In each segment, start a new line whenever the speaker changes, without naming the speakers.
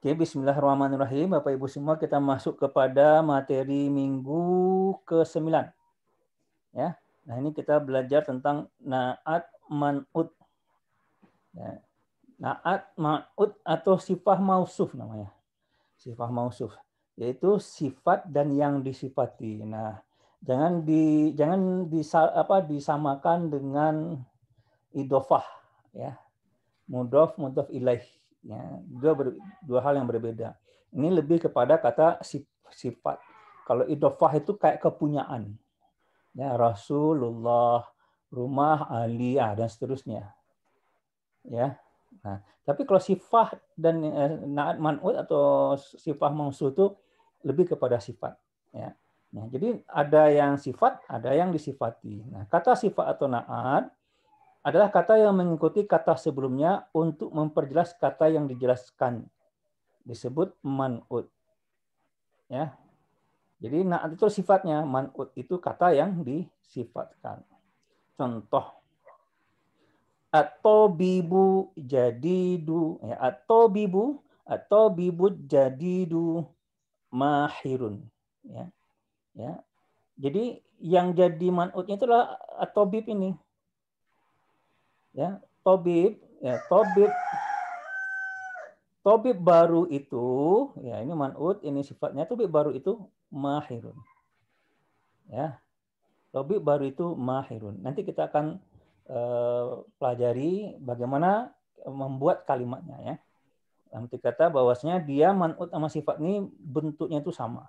Oke, bismillahirrahmanirrahim. Bapak Ibu semua, kita masuk kepada materi minggu ke-9. Ya. Nah, ini kita belajar tentang naat manut. Ya. Naat manut atau sifah mausuf namanya. Sifah mausuf, yaitu sifat dan yang disifati. Nah, jangan di jangan bisa apa disamakan dengan idofah ya mudof mudof ilaih ya dua ber, dua hal yang berbeda ini lebih kepada kata sifat kalau idofah itu kayak kepunyaan ya Rasulullah rumah Ali ah, dan seterusnya ya nah tapi kalau sifat dan eh, naat manut atau sifat mausul itu lebih kepada sifat ya nah, jadi ada yang sifat ada yang disifati nah kata sifat atau naat adalah kata yang mengikuti kata sebelumnya untuk memperjelas kata yang dijelaskan. Disebut manut Ya. Jadi na'at itu sifatnya, manut itu kata yang disifatkan. Contoh atau bibu du ya, atau bibu atau bibu du mahirun ya ya jadi yang jadi manutnya itulah atau bib ini ya tobib ya tobib tobib baru itu ya ini manut ini sifatnya tobib baru itu mahirun ya tobib baru itu mahirun nanti kita akan eh, pelajari bagaimana membuat kalimatnya ya nanti kata bahwasanya dia manut sama sifat ini bentuknya itu sama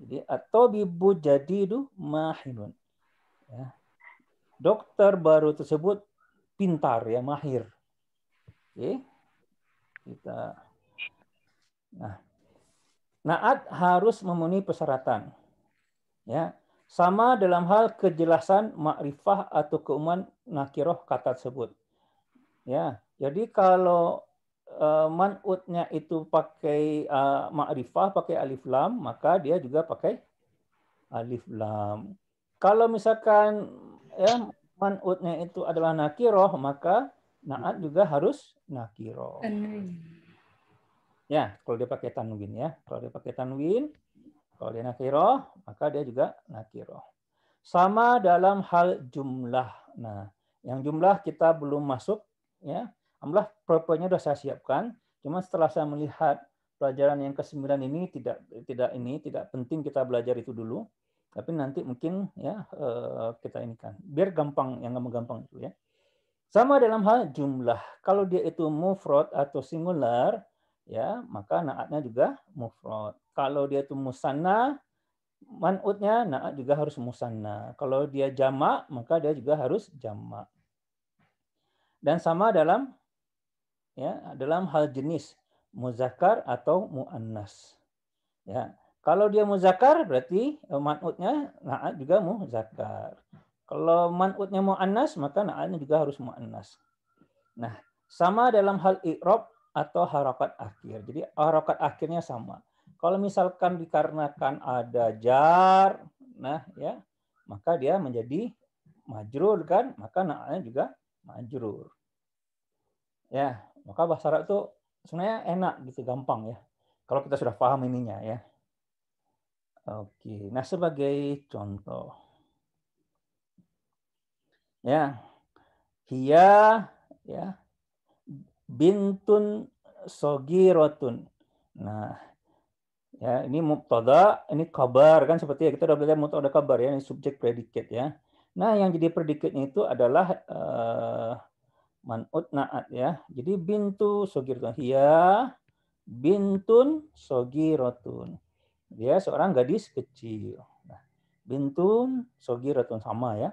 jadi atau bibu jadi itu mahirun ya dokter baru tersebut pintar ya mahir. Oke. Kita Nah, naat harus memenuhi persyaratan. Ya, sama dalam hal kejelasan makrifah atau keumuman nakiroh kata tersebut. Ya, jadi kalau eh, manutnya itu pakai eh, makrifah, pakai alif lam, maka dia juga pakai alif lam. Kalau misalkan ya man'utnya itu adalah nakiroh, maka na'at juga harus nakiroh. Ya, kalau dia pakai tanwin ya. Kalau dia pakai tanwin, kalau dia nakiroh, maka dia juga nakiroh. Sama dalam hal jumlah. Nah, yang jumlah kita belum masuk. ya. Alhamdulillah, proponya sudah saya siapkan. Cuma setelah saya melihat pelajaran yang ke-9 ini tidak tidak ini tidak penting kita belajar itu dulu. Tapi nanti mungkin ya eh, kita ini kan biar gampang yang gampang-gampang itu ya. Sama dalam hal jumlah. Kalau dia itu mufrad atau singular, ya maka naatnya juga mufrad. Kalau dia itu musanna, manutnya naat juga harus musanna. Kalau dia jamak, maka dia juga harus jamak. Dan sama dalam ya dalam hal jenis muzakkar atau muannas. Ya, kalau dia muzakar berarti eh, man'utnya na'at juga muzakar. Kalau man'utnya mau anas maka na'atnya juga harus mau anas. Nah, sama dalam hal i'rab atau harokat akhir. Jadi harokat akhirnya sama. Kalau misalkan dikarenakan ada jar, nah ya, maka dia menjadi majrur kan, maka na'atnya juga majrur. Ya, maka bahasa Arab itu sebenarnya enak gitu, gampang ya. Kalau kita sudah paham ininya ya. Oke, nah sebagai contoh, ya, hia, ya, bintun sogirotun. Nah, ya ini mubtada, ini kabar kan seperti ya, kita udah belajar mubtada kabar ya, ini subjek predikat ya. Nah, yang jadi predikatnya itu adalah uh, eh, manut naat ya. Jadi bintu sogirotun hia bintun sogirotun. Dia seorang gadis kecil. Nah, bintun sogiratun sama ya.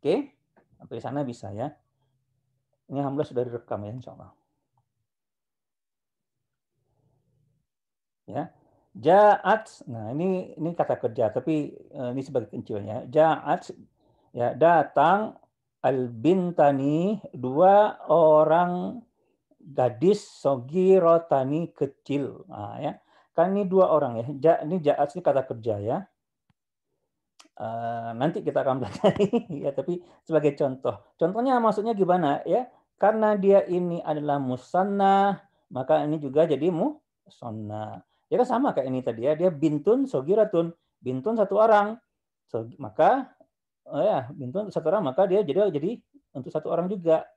Oke, sampai sana bisa ya. Ini alhamdulillah sudah direkam ya insya Allah. Ya. Ja'at, nah ini ini kata kerja tapi eh, ini sebagai kecilnya. Ja'at ya datang al bintani dua orang gadis sogirotani kecil. Nah, ya. Kan ini dua orang ya. Ja, ini jaat ini kata kerja ya. Uh, nanti kita akan belajar ya tapi sebagai contoh contohnya maksudnya gimana ya karena dia ini adalah musanna maka ini juga jadi musonna ya kan sama kayak ini tadi ya dia bintun sogiratun bintun satu orang so, maka oh ya bintun satu orang maka dia jadi jadi untuk satu orang juga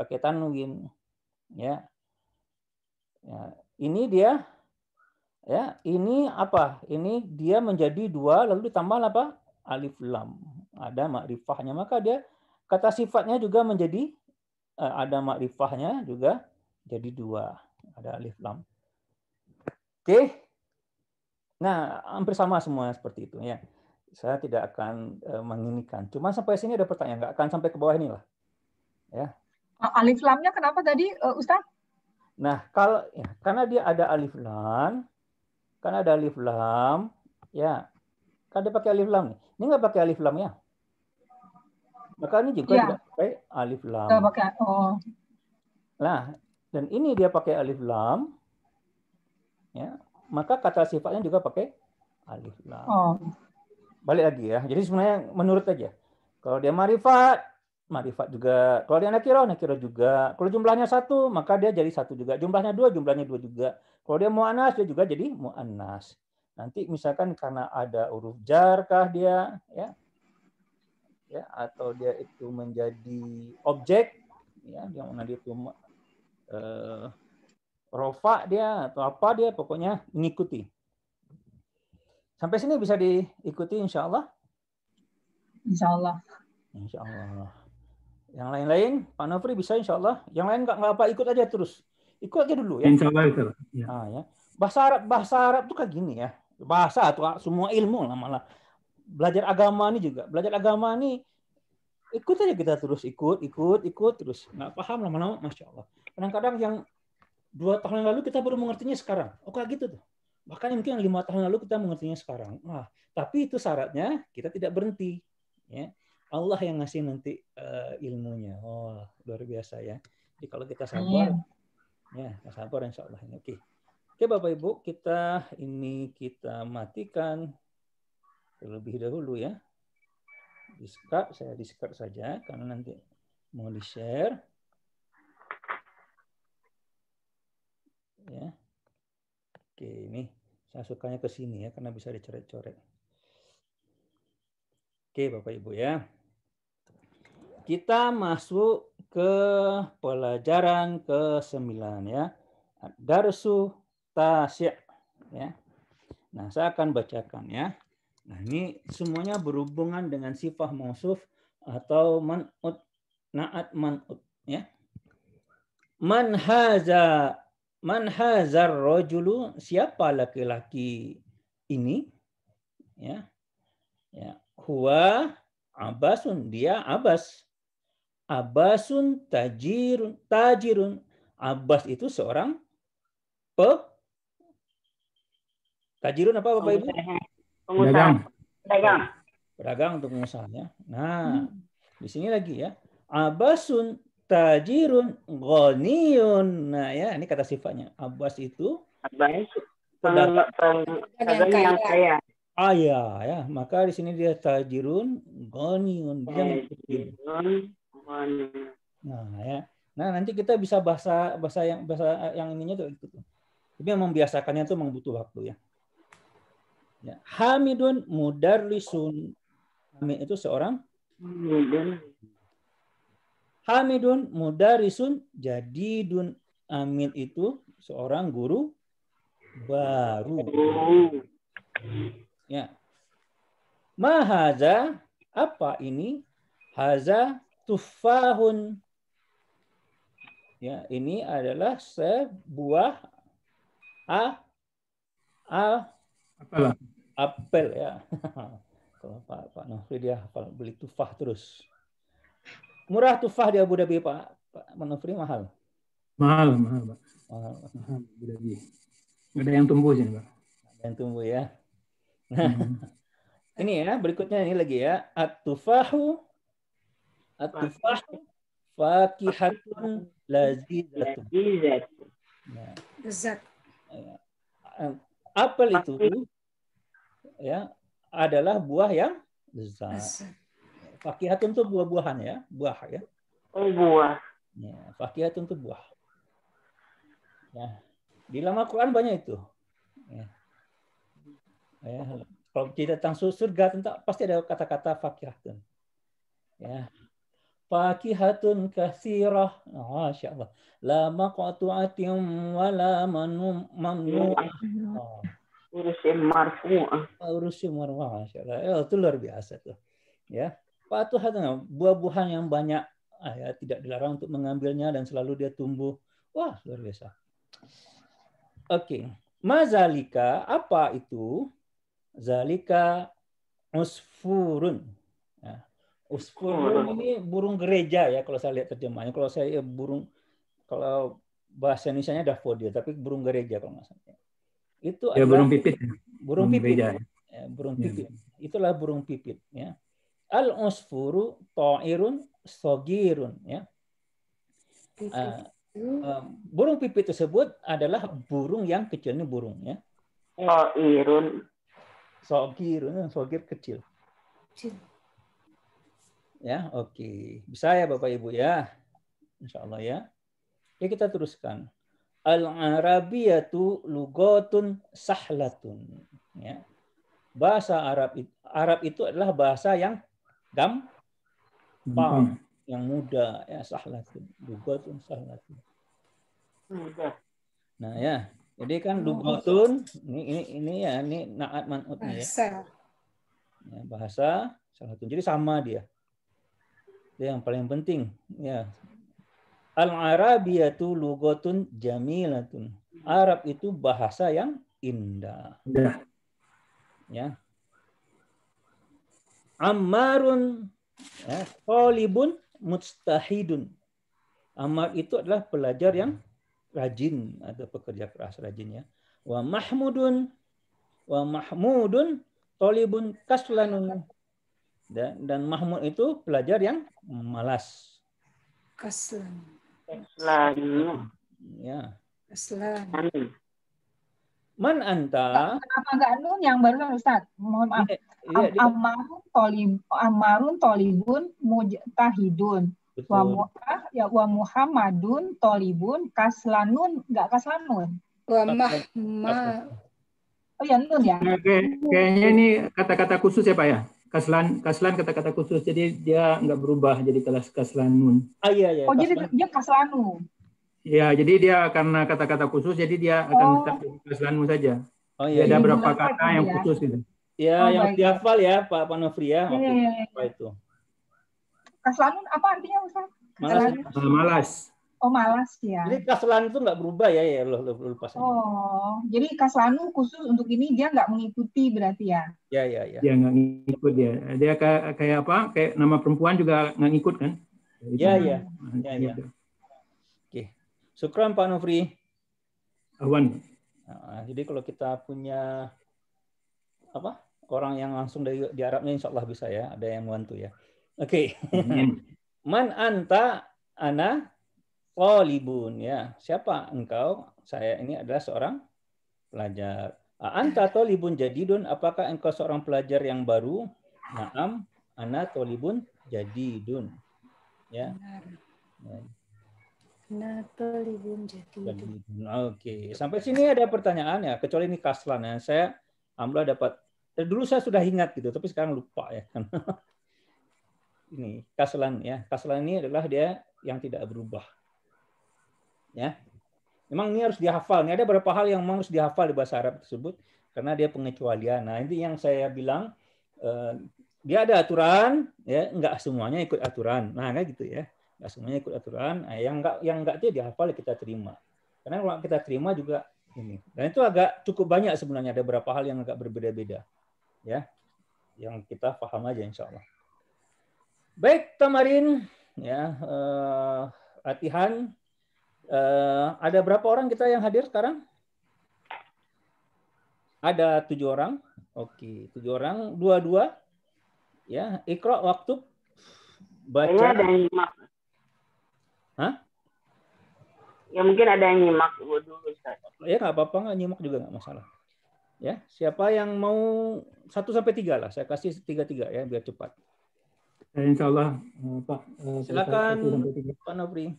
pakai tanwin Ya. ya. Ini dia ya, ini apa? Ini dia menjadi dua lalu ditambah apa? alif lam. Ada makrifahnya, maka dia kata sifatnya juga menjadi eh, ada makrifahnya juga jadi dua. Ada alif lam. Oke. Nah, hampir sama semuanya seperti itu ya. Saya tidak akan eh, menginginkan. Cuma sampai sini ada pertanyaan, nggak akan sampai ke bawah inilah. Ya,
Ah, alif lamnya kenapa tadi eh, Ustaz?
Nah, kalau ya, karena dia ada alif lam, karena ada alif lam, ya. Kan dia pakai alif lam nih. Ini nggak pakai alif lam ya? Maka ini juga ya. tidak pakai alif lam. Tidak
pakai. Oh.
Nah, dan ini dia pakai alif lam. Ya, maka kata sifatnya juga pakai alif lam. Oh. Balik lagi ya. Jadi sebenarnya menurut aja. Kalau dia marifat, marifat juga. Kalau dia nakiro, nakiro juga. Kalau jumlahnya satu, maka dia jadi satu juga. Jumlahnya dua, jumlahnya dua juga. Kalau dia mu'anas, dia juga jadi mu'anas. Nanti misalkan karena ada huruf jar kah dia, ya, ya atau dia itu menjadi objek, ya, dia menjadi itu uh, rofa dia atau apa dia, pokoknya mengikuti. Sampai sini bisa diikuti insya Allah. Insya Allah. Insya Allah. Yang lain-lain, Pak Nofri bisa insya Allah. Yang lain nggak apa ikut aja terus. Ikut aja dulu ya. Insya Allah itu. Ya. Ah, ya. Bahasa Arab bahasa Arab tuh kayak gini ya. Bahasa atau ah, semua ilmu lah malah. Belajar agama ini juga. Belajar agama ini ikut aja kita terus ikut ikut ikut terus nggak paham lama-lama masya Allah kadang-kadang yang dua tahun yang lalu kita baru mengertinya sekarang oh kayak gitu tuh bahkan mungkin lima tahun lalu kita mengertinya sekarang Wah. tapi itu syaratnya kita tidak berhenti ya Allah yang ngasih nanti uh, ilmunya. Oh, luar biasa ya. Jadi kalau kita sabar, ya, ya sabar insya Allah. Oke. Oke Bapak Ibu, kita ini kita matikan terlebih dahulu ya. Discard, saya discard saja karena nanti mau di-share. Ya. Oke, ini saya sukanya ke sini ya karena bisa dicoret-coret. Oke, Bapak Ibu ya kita masuk ke pelajaran ke-9 ya. Darsu tasya ya. Nah, saya akan bacakan ya. Nah, ini semuanya berhubungan dengan sifat mausuf atau man'ut na'at man'ut ya. Man haza man hazar rajulu siapa laki-laki ini ya. Ya, huwa abasun dia abas Abbasun tajirun. Tajirun. Abbas itu seorang pe tajirun apa Bapak Ibu?
Pedagang. Pedagang.
Pedagang untuk ya. Nah, hmm. di sini lagi ya. Abbasun tajirun ghaniyun. Nah, ya ini kata sifatnya. Abbas itu Abbas
eh, yang kaya.
Ayah, ah, ya, ya. Maka di sini dia tajirun goniun. Dia
Nah,
ya. Nah, nanti kita bisa bahasa bahasa yang bahasa eh, yang ininya tuh gitu. Tapi yang membiasakannya tuh membutuh waktu ya. ya. Hamidun mudarrisun. Hamid itu seorang Hamidun Hamidun mudarrisun dun Amin itu seorang guru baru. Ya. Mahaza apa ini? Haza tufahun. Ya, ini adalah sebuah a a apel. Apel ya. Kalau Pak Pak Nofri dia hafal beli tufah terus. Murah tufah di Abu Dhabi Pak. Pak Nofri mahal. Mahal, mahal, Pak. Mahal, mahal Abu Dhabi. Ada yang tumbuh sih, Pak. Ada yang tumbuh ya. Nah, mm -hmm. ini ya berikutnya ini lagi ya at-tufahu At-tufah fakihatun lazizatun. Nah. Apel itu ya adalah buah yang lezat. Fakihatun itu buah-buahan ya, buah ya. Oh, buah. Ya, fakihatun itu buah. Ya. Di dalam Al-Quran banyak itu. Ya. ya. Kalau kita tentang surga, tentang pasti ada kata-kata fakihatun. Ya fakihatun kathirah. Masya Allah. La maqatu'atim wa la mamnu'ah.
Urusin marfu'ah.
Urusin marfu'ah. Masya Allah. Ya, itu luar biasa tuh. Ya.
Fatuhatun.
Buah-buahan yang banyak. Ah, ya, tidak dilarang untuk mengambilnya dan selalu dia tumbuh. Wah, luar biasa. Oke. Okay. Mazalika, apa itu? Zalika usfurun. Burung oh, ini burung gereja ya kalau saya lihat terjemahnya Kalau saya eh, burung kalau bahasa Indonesia-nya daffodil, tapi burung gereja kalau nggak salah. Itu ya, adalah, burung pipit. Ya. Burung pipit. Ya. ya, burung ya. pipit. Ya. Itulah burung pipit ya. Al usfuru ta'irun sogirun ya. Uh, uh, ah, burung pipit tersebut adalah burung yang kecil kecilnya burung ya.
Ta'irun.
Sogirun, sogir kecil. Kecil Ya, oke. Bisa ya Bapak Ibu ya? Insya Allah ya. Ya kita teruskan. Al-Arabiyatu lugotun sahlatun. Ya. Bahasa Arab itu, Arab itu adalah bahasa yang gampang, hmm. yang mudah, ya sahlatun, lugotun sahlatun. Mudah. Nah ya, jadi kan oh. lugotun, ini ini ini ya ini naat manut ya. ya, bahasa sahlatun. Jadi sama dia. Itu yang paling penting. Ya. Al-Arabiyatu lugatun jamilatun. Arab itu bahasa yang indah. Indah. Ya. Ammarun ya, Talibun mustahidun. Ammar itu adalah pelajar yang rajin atau pekerja keras rajin ya. Wa Mahmudun wa Mahmudun Talibun kaslanun dan, dan Mahmud itu pelajar yang malas. Kaslan. Kaslan. Ya. Kaslan. Man anta.
Kenapa enggak nun yang baru Ustaz? Mohon maaf. Ya, ya, amarun tolib, amarun tolibun mujtahidun. wamuhah, Wa, ah, ya, wa Muhammadun tolibun kaslanun enggak kaslanun. Wa mahma. Oh ya nun ya.
Kayaknya ini kata-kata khusus ya Pak ya? kaslan kaslan kata-kata khusus jadi dia nggak berubah jadi kelas kaslanun. Ah iya iya.
Oh kaslan. jadi dia kaslanu.
Iya, jadi dia karena kata-kata khusus jadi dia akan oh. tetap oh. kaslanun saja. Oh iya. Ada iya. berapa kata yang ya. khusus gitu. Ya, oh, yang dihafal ya Pak Panofria ya, waktu iya. ya. itu.
Kaslanun apa artinya Ustaz? Malas. Eh, malas. Oh malas ya. Jadi
kaslanu itu nggak berubah ya ya loh lo lupa.
Oh jadi kaslanu khusus untuk ini dia nggak mengikuti berarti ya?
Ya ya ya. Dia nggak ngikut ya. Dia kayak, kayak apa? Kayak nama perempuan juga nggak ngikut kan? Ya ya. Nah, ya ya. Ya ya. Oke. Okay. Sukram Pak Nofri. Awan. Nah, jadi kalau kita punya apa orang yang langsung dari di Arabnya insya Allah bisa ya ada yang bantu ya. Oke. Okay. Man anta ana talibun ya. Siapa engkau? Saya ini adalah seorang pelajar. Anta jadi jadidun, apakah engkau seorang pelajar yang baru? Naam, ana jadi jadidun. Ya.
atau ya. libun jadi
jadidun. Oke, sampai sini ada pertanyaan ya, kecuali ini kaslan ya. Saya alhamdulillah dapat eh, dulu saya sudah ingat gitu, tapi sekarang lupa ya. ini kaslan ya. Kaslan ini adalah dia yang tidak berubah ya memang ini harus dihafal ini ada beberapa hal yang memang harus dihafal di bahasa Arab tersebut karena dia pengecualian nah ini yang saya bilang eh, dia ada aturan ya nggak semuanya ikut aturan nah kayak gitu ya nggak semuanya ikut aturan nah, yang nggak yang nggak dia dihafal kita terima karena kalau kita terima juga ini dan itu agak cukup banyak sebenarnya ada beberapa hal yang agak berbeda-beda ya yang kita paham aja insya Allah. Baik, Tamarin, ya, eh, latihan Uh, ada berapa orang kita yang hadir sekarang? Ada tujuh orang. Oke, tujuh orang, dua-dua. Ya, ikro waktu baca. Ini ada yang nyimak. Hah? Ya mungkin ada yang nyimak
dulu. Ya
nggak apa-apa, nggak nyimak juga nggak masalah. Ya, siapa yang mau satu sampai tiga lah, saya kasih tiga tiga ya biar cepat. Eh, insya Allah, eh, Pak. Silakan, Pak Nobri.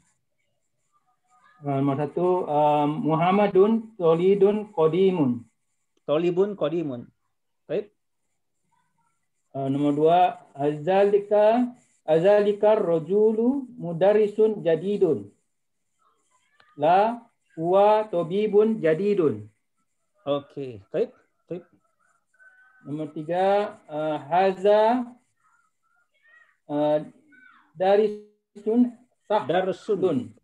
Eh, nomor satu, um, Muhammadun Tolidun Kodimun. Tolibun Kodimun. Baik. Uh, nomor dua, Azalika Azalika Rojulu Mudarisun Jadidun. La Wa Tobibun Jadidun. Oke, okay. baik. baik. Nomor tiga, uh, Haza uh, Darisun Sah Darsun.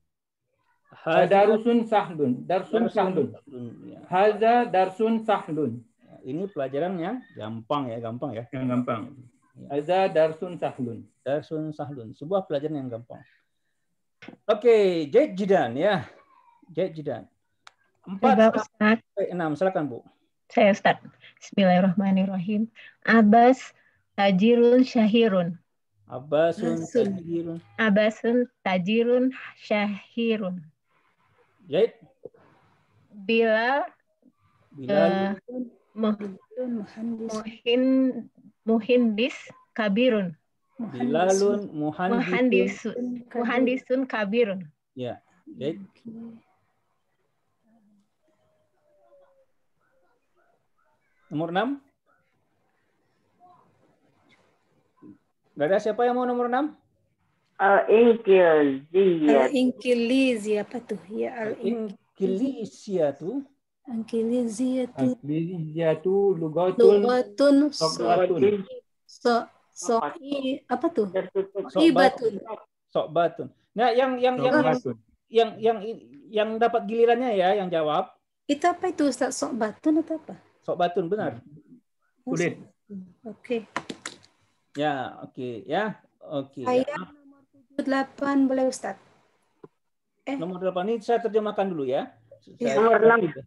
Hadarusun sahlun. Darsun sahlun. Haza darsun sahlun. Ya. Ya, ini pelajaran yang gampang ya, gampang ya. Yang gampang. Ya. Haza darsun sahlun. Darsun sahlun. Sebuah pelajaran yang gampang. Oke, okay, jidan ya. Jidan. Empat Empat. enam. Silakan Bu. Saya ustadz. Bismillahirrahmanirrahim.
Abbas tajirun syahirun.
Abbasun tajirun.
Abasun tajirun syahirun. Zaid. Bila Bila. uh, eh, muhindis kabirun. Bilalun
muhandisun
muhandisun kabirun.
Ya, Zaid. Nomor 6?
Gak ada siapa yang mau nomor 6? Al-Inkilia.
Al-Inkilia apa tuh? Ya
Al-Inkilia tuh. Al-Inkilia tuh. Al-Inkilia tuh lugatun. Lugatun. tuh? So,
so, apa tuh? tuh? So'ibatun.
Nah, yang yang yang yang yang yang dapat gilirannya ya yang jawab. Itu apa itu Ustaz? Sok batun atau apa? Sok batun benar.
Kulit. Oh, oke. Okay.
Ya, oke okay. ya. Oke. Okay. Ya. Ayam
8 boleh Ustaz.
Eh. Nomor 8 ini saya terjemahkan dulu ya. Iya, nomor 6. Iya.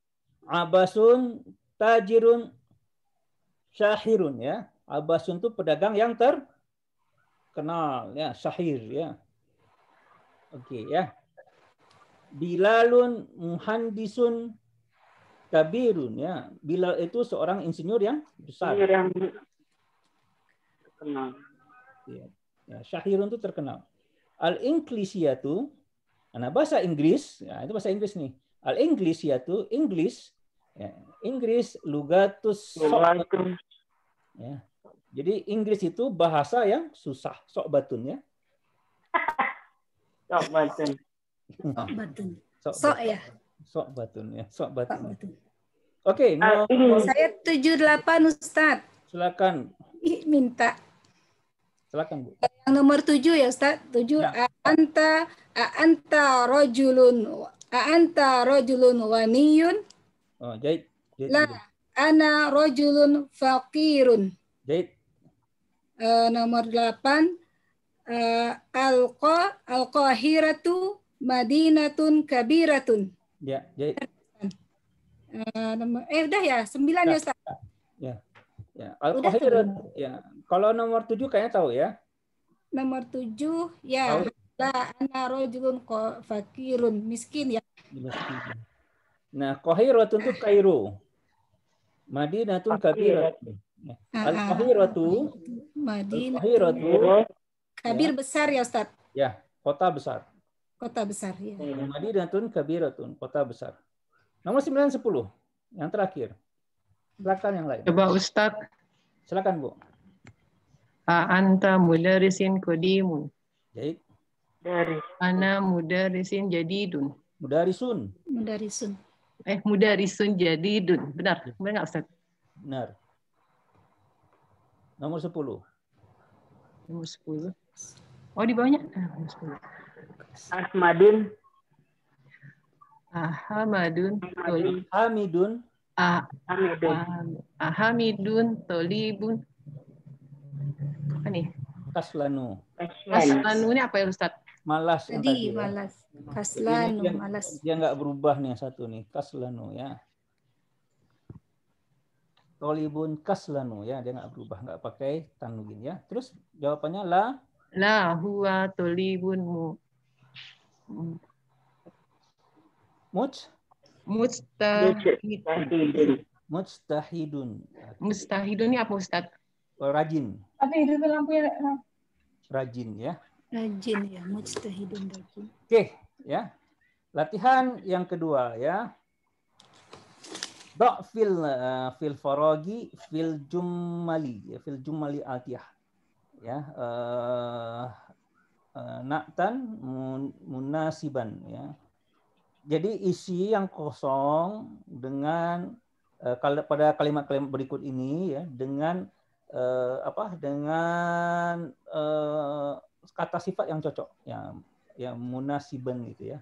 Abasun tajirun syahirun ya. Abasun itu pedagang yang terkenal ya, syahir ya. Oke okay, ya. Bilalun muhandisun kabirun ya. Bilal itu seorang insinyur yang
besar. Insinyur yang terkenal. Ya.
ya. Syahirun itu terkenal. Al-Inklisiyatu, nah bahasa Inggris, ya, itu bahasa Inggris nih. Al-Inklisiyatu, Inggris, ya, Inggris lugatus sok Ya. Jadi Inggris itu bahasa yang susah, sok batun ya. sok batun, Sok ya. Sok batun ya, sok batun. Oke, okay, no. saya
78 Ustaz.
Silakan. Minta. Silakan Bu.
Yang nomor tujuh ya Ustaz. Tujuh. Ya. Anta anta rojulun anta rojulun waniyun.
Oh, jahit. jahit La
ana rojulun fakirun. Jahit. Uh, nomor delapan. Uh, eh, alqa alqahiratu madinatun kabiratun. Ya, jahit. Uh, nomor, eh udah ya, sembilan ya, ya
Ya. Ya, al ya kalau nomor tujuh kayaknya tahu ya.
Nomor tujuh ya. La ana rojulun fakirun miskin ya.
Nah, qahiratun itu kairu. Madinatun Kabir. Ah, al ah. kohiratu.
Madinah. al ya. kabir besar ya Ustaz.
Ya, kota besar. Kota besar ya. Iya, Madinatun kabiratun, kota besar. Nomor 9 10 yang terakhir. Silakan yang lain. Coba Ustaz. Silakan Bu. Anta risin kodimun. Baik. Dari. Ana Muda jadidun. Mudarisun.
Mudarisun. Eh, mudarisun jadidun. Benar, ya. benar nggak Ustaz?
Benar. Nomor 10. Nomor 10.
Oh, di bawahnya? Ah, nomor 10. Ahmadun. Ahmadun. Ahmadun. Ah, Ahmadun. Ahmadun. Ahmadun. Ahmadun.
Ahmadun. Apa nih? Kaslanu. Kaslanu ini apa ya Ustaz? Malas. Tadi ya. malas. Kaslanu, dia, malas. Dia nggak berubah nih satu nih. Kaslanu ya. Tolibun kaslanu ya dia nggak berubah nggak pakai tanwin ya terus jawabannya la la huwa tolibun mu muj Mustahidun. Mustahidun. Mustahidun ini apa Ustaz? rajin
tapi hidup lampu ya. Nah.
Rajin ya.
Rajin ya, mujtahidun rajin. Oke,
okay, ya. Latihan yang kedua ya. Dok fil eh, fil faragi fil jumali ya, fil jumali atiyah. Ya, uh, uh, naktan munasiban ya. Jadi isi yang kosong dengan uh, pada kalimat-kalimat berikut ini ya dengan uh, apa dengan uh, kata sifat yang cocok yang yang munasiban gitu ya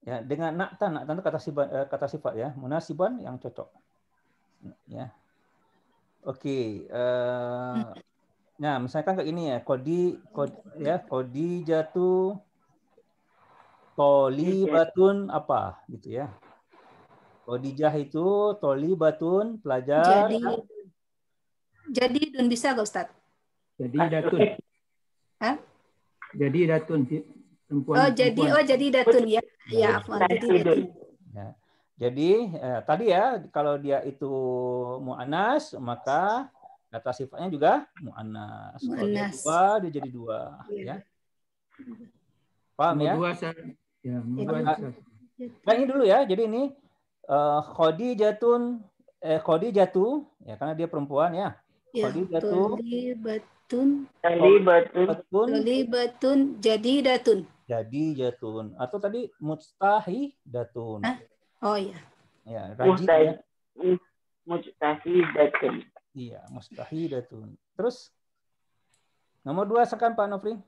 ya dengan nak naktan itu kata sifat eh, kata sifat ya munasiban yang cocok ya oke okay. uh, nah misalkan kayak ini ya kodi kodi ya kodi jatuh poli batun apa gitu ya Khadijah itu toli batun pelajar. Jadi,
jadi dun bisa gak Ustaz?
Jadi datun. Hah? Jadi datun perempuan. Oh jadi perempuan. oh jadi datun ya.
Ya, iya. afwan. Jadi datun.
Ya. Jadi eh, tadi ya kalau dia itu mu'anas maka kata sifatnya juga mu'anas. Mu kalau dia dua dia jadi dua iya. ya. Paham ya? Dua, ya,
iya, dua, ya. Nah, ini dulu
ya. Jadi ini uh, Khadijatun eh Khadijatu ya karena dia perempuan ya. ya Khadijatu
Tolibatun
Tolibatun Tolibatun
jadi datun.
Jadi jatun atau tadi mustahi datun. Hah? Oh iya. Ya, rajin Mustahi, ya.
Mustahi datun.
Iya, mustahi datun. Terus nomor dua sekarang Pak Nofri.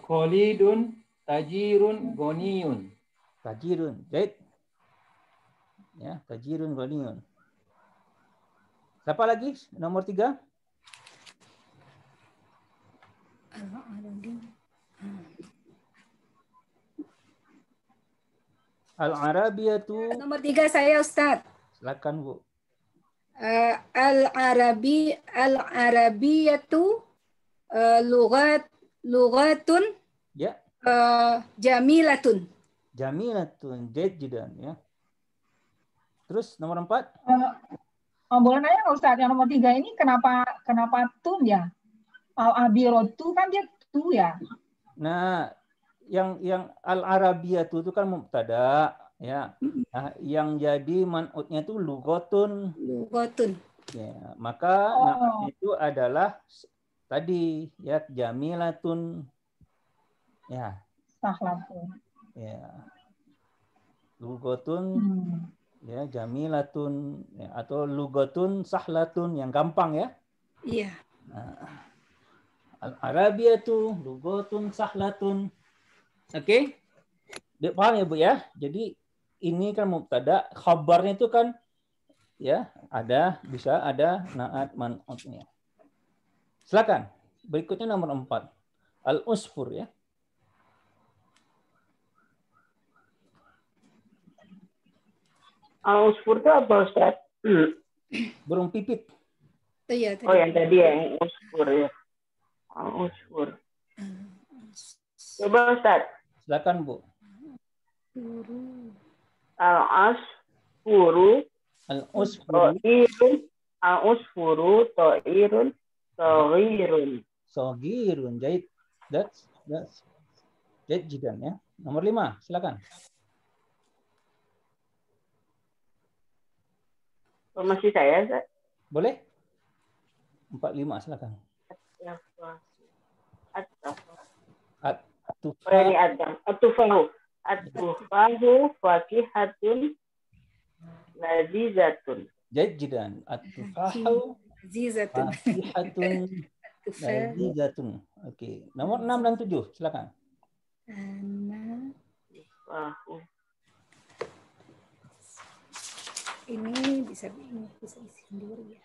Kholidun tajirun goniyun. Tajirun. Jahit. Ya, tajirun ghaniyun. Siapa lagi? Nomor tiga? Al-Arabiyatu. Eh, nomor tiga saya Ustaz. Silakan Bu.
Uh, Al-Arabi Al-Arabiyatu uh, eh, lugat lugatun ya. Yeah. Uh,
jamilatun.
Jamilatun jadidan ya. Terus nomor empat?
Uh, boleh nanya Ustaz, yang nomor tiga ini kenapa kenapa tun ya? Al abiratu kan dia tu ya.
Nah, yang yang al arabia arabiyatu itu kan mubtada ya. Nah, yang jadi manutnya itu lugotun. Lugotun. Ya, maka oh. nah, itu adalah tadi ya jamilatun. Ya.
Sahlatun.
Ya. Lugotun hmm ya jamilatun ya, atau lugatun sahlatun yang gampang ya iya nah, al arabiyatu lugatun sahlatun oke okay? paham ya bu ya jadi ini kan mubtada khabarnya itu kan ya ada bisa ada naat manutnya silakan berikutnya nomor empat al usfur ya
Ausfur itu apa Ustaz? Burung pipit.
Oh, iya, tadi. Oh, yang tadi ya, yang
usfur ya. Oh, usfur. Coba Ustaz. Silakan Bu.
Burung.
Al-asfuru. Al-usfuru. To'irun. Al-usfuru. To'irun. Sogirun.
Sogirun. Jadi, that's, that's. Jahit jidan ya. Nomor lima, silakan.
Informasi saya, Ustaz.
Boleh? 45 silakan.
At-tufahu. Berani Adam. At-tufahu. At-tufahu fakihatun lazizatun. Jajidan. At-tufahu lazizatun. Fakihatun lazizatun.
Oke. Nomor 6 dan 7 silakan.
At-tufahu ini
bisa ini bisa isi sendiri ya.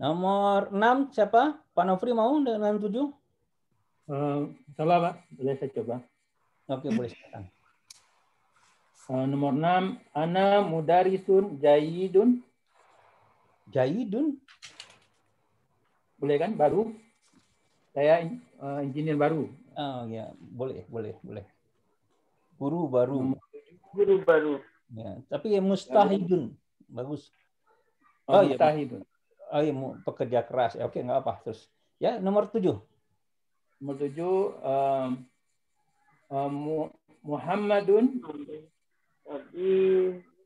Nomor 6 siapa? Pak Nofri mau dengan 7? Uh, eh, salah Pak, boleh saya coba. Oke, okay, boleh silakan. Uh, nomor 6, Ana Mudarisun Jaidun. Jaidun? Boleh kan baru? Saya uh, engineer baru. Oh ya, boleh, boleh, boleh. Guru baru. Hmm. Guru baru. Ya,
tapi yang mustahidun bagus. Oh, oh ya, mustahidun.
Ya. Oh ya, pekerja keras. Ya, oke, nggak apa. Terus ya nomor tujuh. Nomor tujuh. Um, um, Muhammadun.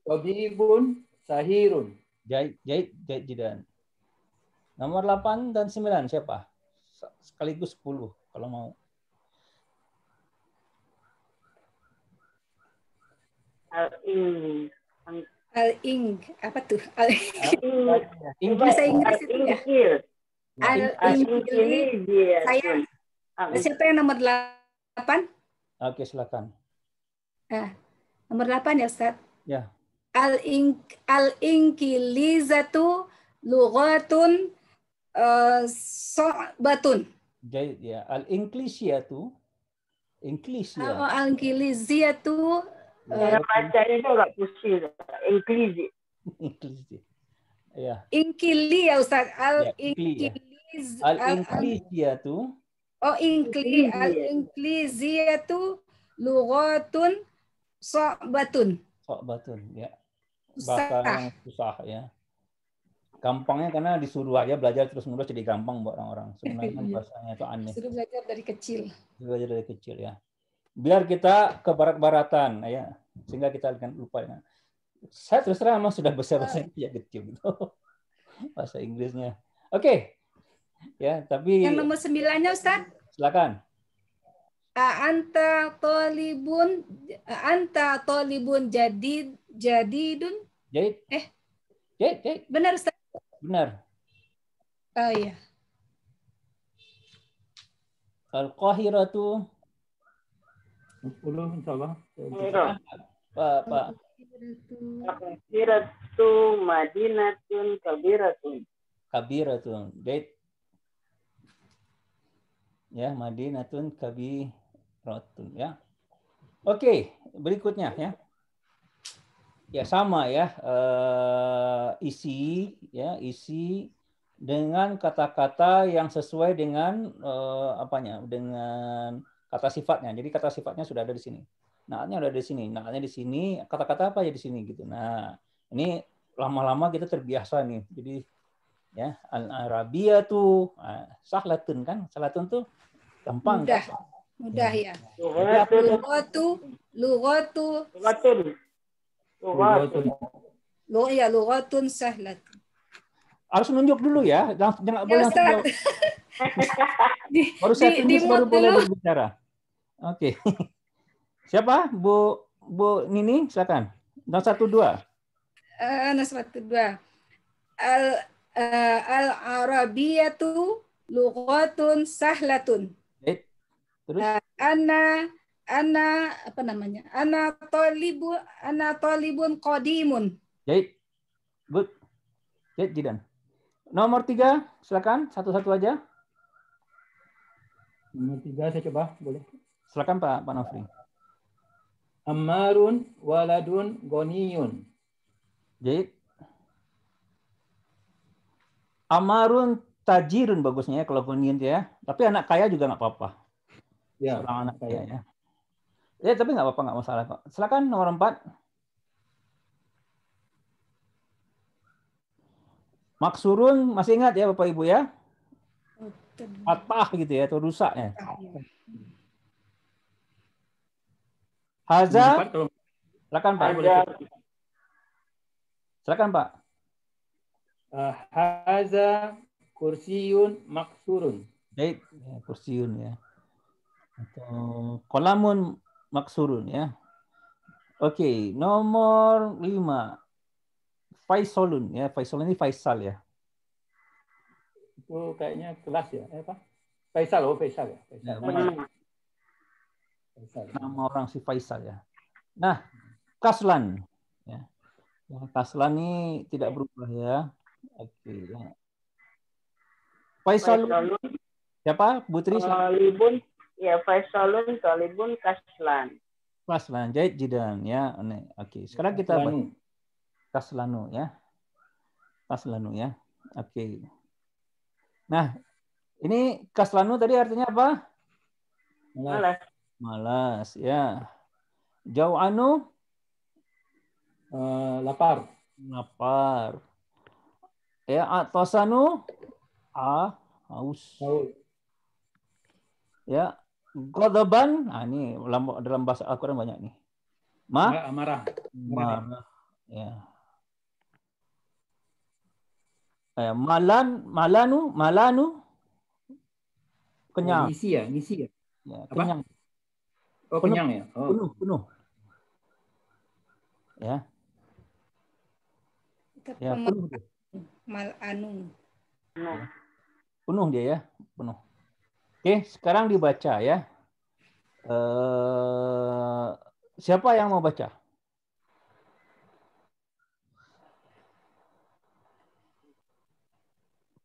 Tabibun sahirun. Jahit, jahit, jahit jidan. Nomor 8 dan 9 siapa? Sekaligus 10 kalau mau.
Al-ing.
Al-ing. Apa tuh? Al-ing. Bahasa Inggris itu ya?
Al-ing. Saya,
ah, siapa yang nomor delapan?
Oke, silakan.
Ah, nomor delapan ya, Ustaz? Ya. Al-inkilizatu Ing, Al lughatun uh, eh, batun.
Jadi, ya. Al-inklisiyatu. Inklisiyatu. Oh, al tuh. Eh, Cara itu agak pusing. Inklizi. Inklizi. Ya.
Inkili ya Ustaz. Al ya, inkiliz.
Ya. Al ya tu.
Oh inkli al luwotun, tu batun. sobatun.
Sobatun ya. Bahasa yang susah ya. Gampangnya karena disuruh aja belajar terus menerus jadi gampang buat orang-orang. Sebenarnya kan iya. bahasanya itu aneh. Suruh
belajar dari kecil.
Suruh belajar dari kecil ya biar kita ke barat-baratan ya sehingga kita akan lupa ya. saya terus terang memang sudah besar bahasa ya kecil gitu bahasa Inggrisnya oke okay. ya tapi yang nomor
sembilannya Ustaz silakan anta tolibun anta tolibun jadi jadi dun. jadi eh jadi, jadi. benar Ustaz benar oh iya
al qahiratu 10 insya Allah.
Pak, Pak. Kabiratu Madinatun Kabiratun.
Kabiratun. Baik. Ya, Madinatun Kabiratun. Ya. Oke, berikutnya ya. Ya sama ya uh, isi ya isi dengan kata-kata yang sesuai dengan uh, apanya dengan kata sifatnya. Jadi kata sifatnya sudah ada di sini. Naatnya udah ada di sini. Naatnya di sini. Kata-kata apa ya di sini gitu. Nah, ini lama-lama kita terbiasa nih. Jadi ya al-arabia tuh ah, sahlatun kan? Sahlatun tuh gampang. Mudah. kan?
Mudah ya. ya. Lugatu, lugatu. Lugatun. Lugatun. Lu ya lugatun sahlatun.
Harus nunjuk dulu ya. Jangan, jangan ya, boleh langsung Baru saya di, baru boleh berbicara. Oke. Okay. Siapa? Bu Bu Nini, silakan. 1 2. 012.
Uh, 2. Al uh, al Arabiyatu lughatun sahlatun. Baik. Terus uh, eh, ana ana apa namanya? Ana talibu ana talibun qadimun.
Baik. Good. Baik, Jidan. Nomor 3, silakan satu-satu aja. Nomor 3 saya coba, boleh. Silakan Pak Pak Nafri. Ammarun waladun goniyun. Jadi Amarun tajirun bagusnya ya kalau goniyun ya. Tapi anak kaya juga nggak apa-apa. Ya. Orang anak kaya ya. ya. Ya tapi nggak apa-apa nggak masalah kok. Silakan nomor empat. Maksurun masih ingat ya Bapak Ibu ya? Patah gitu ya atau rusak ya. Iya. Haza. Silakan Pak. Silakan Pak. Uh, haza kursiun maksurun. Baik, eh, kursiun ya. Atau kolamun maksurun ya. Oke, okay, nomor lima. Faisalun ya, Faisolun ini Faisal ya. Itu kayaknya kelas ya, eh, apa? Faisal, oh Faisal ya. ya Faisal. Ya, Nama orang si Faisal ya. Nah, Kaslan. Ya. ya Kaslan ini tidak berubah ya. Oke. Ya. Faisal. Siapa? Putri? Kalibun.
Ya, Faisalun, Kalibun Kaslan.
Kaslan, jahit jidan ya. Oke. Sekarang kita Kaslanu. Kaslanu ya. Kaslanu ya. Oke. Nah, ini Kaslanu tadi artinya apa? Malas. Malas, ya. Jauh anu? Uh, lapar. Lapar. Ya, anu? A, haus. Haus. Ya, godoban? Ah, ini dalam bahasa Al-Quran banyak nih. Ma? Marah. Marah. Ya. Eh, malan, malanu, malanu, kenyang. Oh, ngisi ya, ngisi ya.
ya kenyang. Oh, kenyang ya? Oh.
Penuh, penuh. Ya.
Ya, penuh. Mal anu.
Penuh dia ya, penuh. Oke, sekarang dibaca ya. Eh, siapa yang mau baca?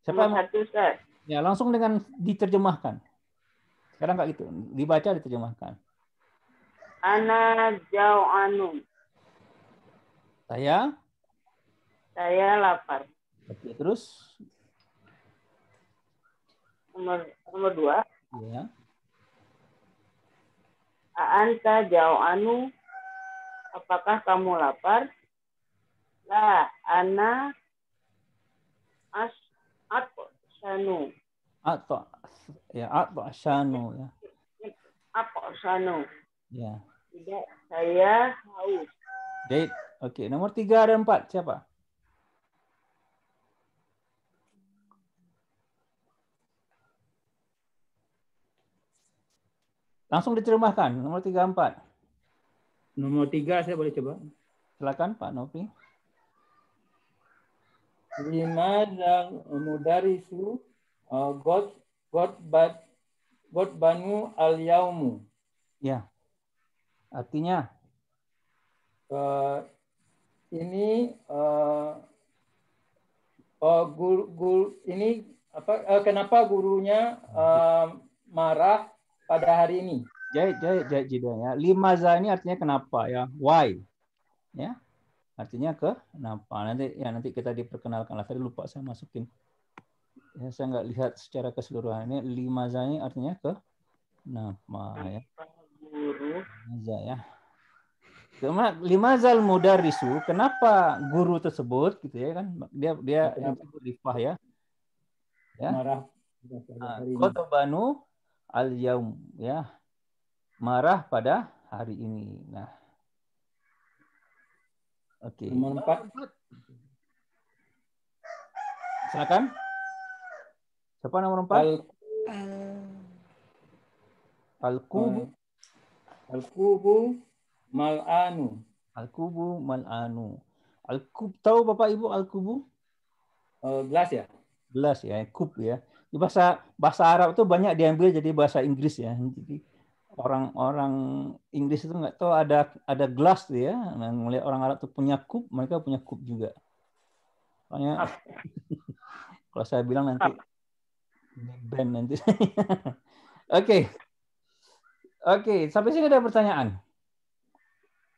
Siapa yang mau? Ya, langsung dengan diterjemahkan. Sekarang nggak gitu, dibaca diterjemahkan.
Ana anu. Saya? Saya lapar.
Oke, terus?
Nomor, nomor dua. Ya. Anta anu. Apakah kamu lapar? Lah, ana as atau sanu. Atau
ya atau sanu ya.
Apa sanu. Ya. Tidak, saya haus.
Date. Oke, okay. nomor tiga dan empat siapa? Langsung diterjemahkan nomor tiga empat. Nomor tiga saya boleh coba. Silakan Pak Novi. Lima dan mudarisu uh, God God bat God banu al yaumu. Ya. Artinya uh, ini uh, oh, guru, guru ini apa uh, kenapa gurunya uh, marah pada hari ini? jai jai jai jidanya. Lima za ini artinya kenapa ya? Why? Ya, artinya ke kenapa? Nanti ya nanti kita diperkenalkan lah. Tadi lupa saya masukin. Ya, saya nggak lihat secara keseluruhan ini. Lima za ini artinya ke kenapa ya? lima Limaza ya. Cuma limazal mudarisu, kenapa guru tersebut gitu ya kan dia dia rifah ya. Ya. Marah. Ah, kota banu al yaum ya. Marah pada hari ini. Nah. Oke. Okay. Nomor empat Silakan. Siapa nomor empat Al Al-Kubu. Al-kubu mal'anu. Al-kubu mal'anu. Al-kub tahu Bapak Ibu al-kubu? Uh, gelas ya? Gelas ya, kub ya. Di bahasa bahasa Arab itu banyak diambil jadi bahasa Inggris ya. Jadi orang-orang Inggris itu nggak tahu ada ada gelas tuh ya. Nah, mulai orang Arab tuh punya kub, mereka punya kub juga. Makanya ah. kalau saya bilang nanti ah. band nanti. Oke. Oke, sampai sini ada pertanyaan.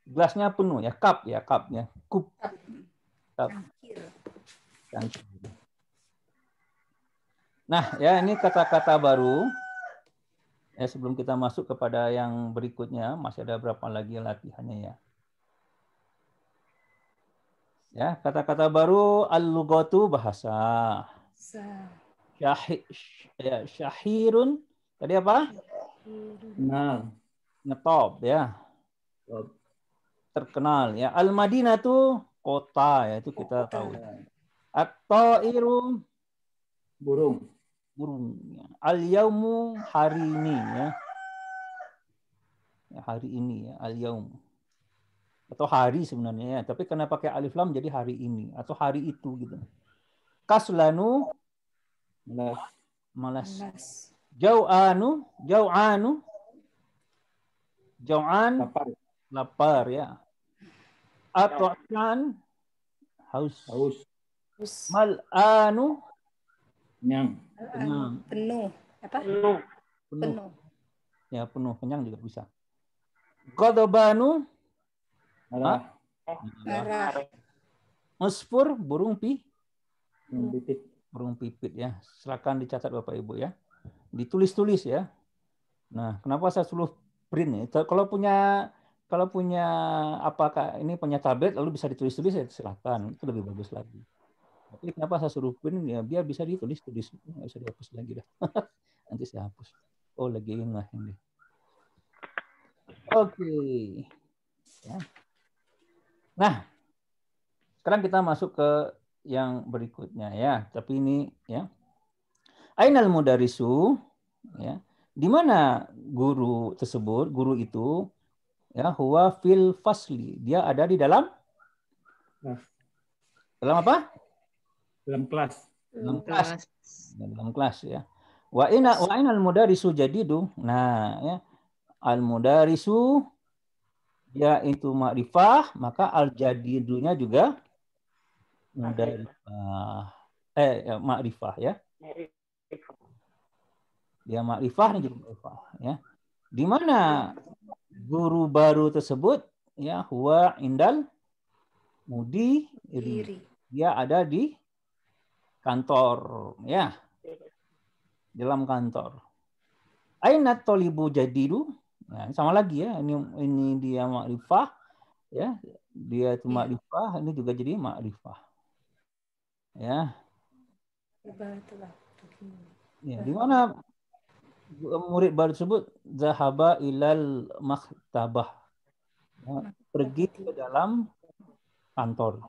Gelasnya penuh ya, cup ya, cup ya, Cup. Cup. Nah, ya ini kata-kata baru. Ya, sebelum kita masuk kepada yang berikutnya, masih ada berapa lagi latihannya ya? Ya, kata-kata baru al-lugatu bahasa. Ya, syahirun tadi apa? Ya. Nah, ngetop ya. Terkenal ya. Al Madinah itu kota ya itu kita kota. tahu. Atau iru burung. Burung. Ya. Al yaumu hari ini ya. ya hari ini ya al yaum atau hari sebenarnya ya. Tapi karena pakai alif lam jadi hari ini atau hari itu gitu. Kaslanu malas. malas. malas anu Jau'anu, jau'anu. Jau'an lapar. lapar ya. atau kan haus. Haus. mal anu kenyang. Penuh. penuh. Apa? Penuh. penuh. penuh. Ya, penuh kenyang juga bisa. Ghadabanu marah. Marah. Musfur burung pi. Burung pipit. Burung pipit ya. Silakan dicatat Bapak Ibu ya ditulis-tulis ya. Nah, kenapa saya suruh print ya? Kalau punya kalau punya apakah ini punya tablet lalu bisa ditulis-tulis ya silakan, itu lebih bagus lagi. Tapi kenapa saya suruh print ya biar bisa ditulis-tulis, nggak bisa dihapus lagi dah. Nanti saya hapus. Oh, lagi ingat ini. Oke. Okay. Ya. Nah, sekarang kita masuk ke yang berikutnya ya. Tapi ini ya Ainal mudarisu ya. Di mana guru tersebut, guru itu ya huwa fil fasli. Dia ada di dalam dalam apa? Dalam kelas. Dalam kelas. Dalam kelas ya. Wa ina wa ina al mudarisu jadidu. Nah, ya. Al mudarisu dia itu makrifah maka al jadidunya juga mudarifah. Eh, eh ya, ma'rifah ya. Dia ya, makrifah ini makrifah ya. Di mana guru baru tersebut ya huwa indal mudi ya, iri. Dia ada di kantor ya. Dalam kantor. Aina tolibu jadidu. Nah, sama lagi ya. Ini ini dia makrifah ya. Dia itu makrifah, iya. ini juga jadi makrifah. Ya. Ya, di mana murid baru tersebut zahaba ilal maktabah. Ya, pergi ke dalam kantor.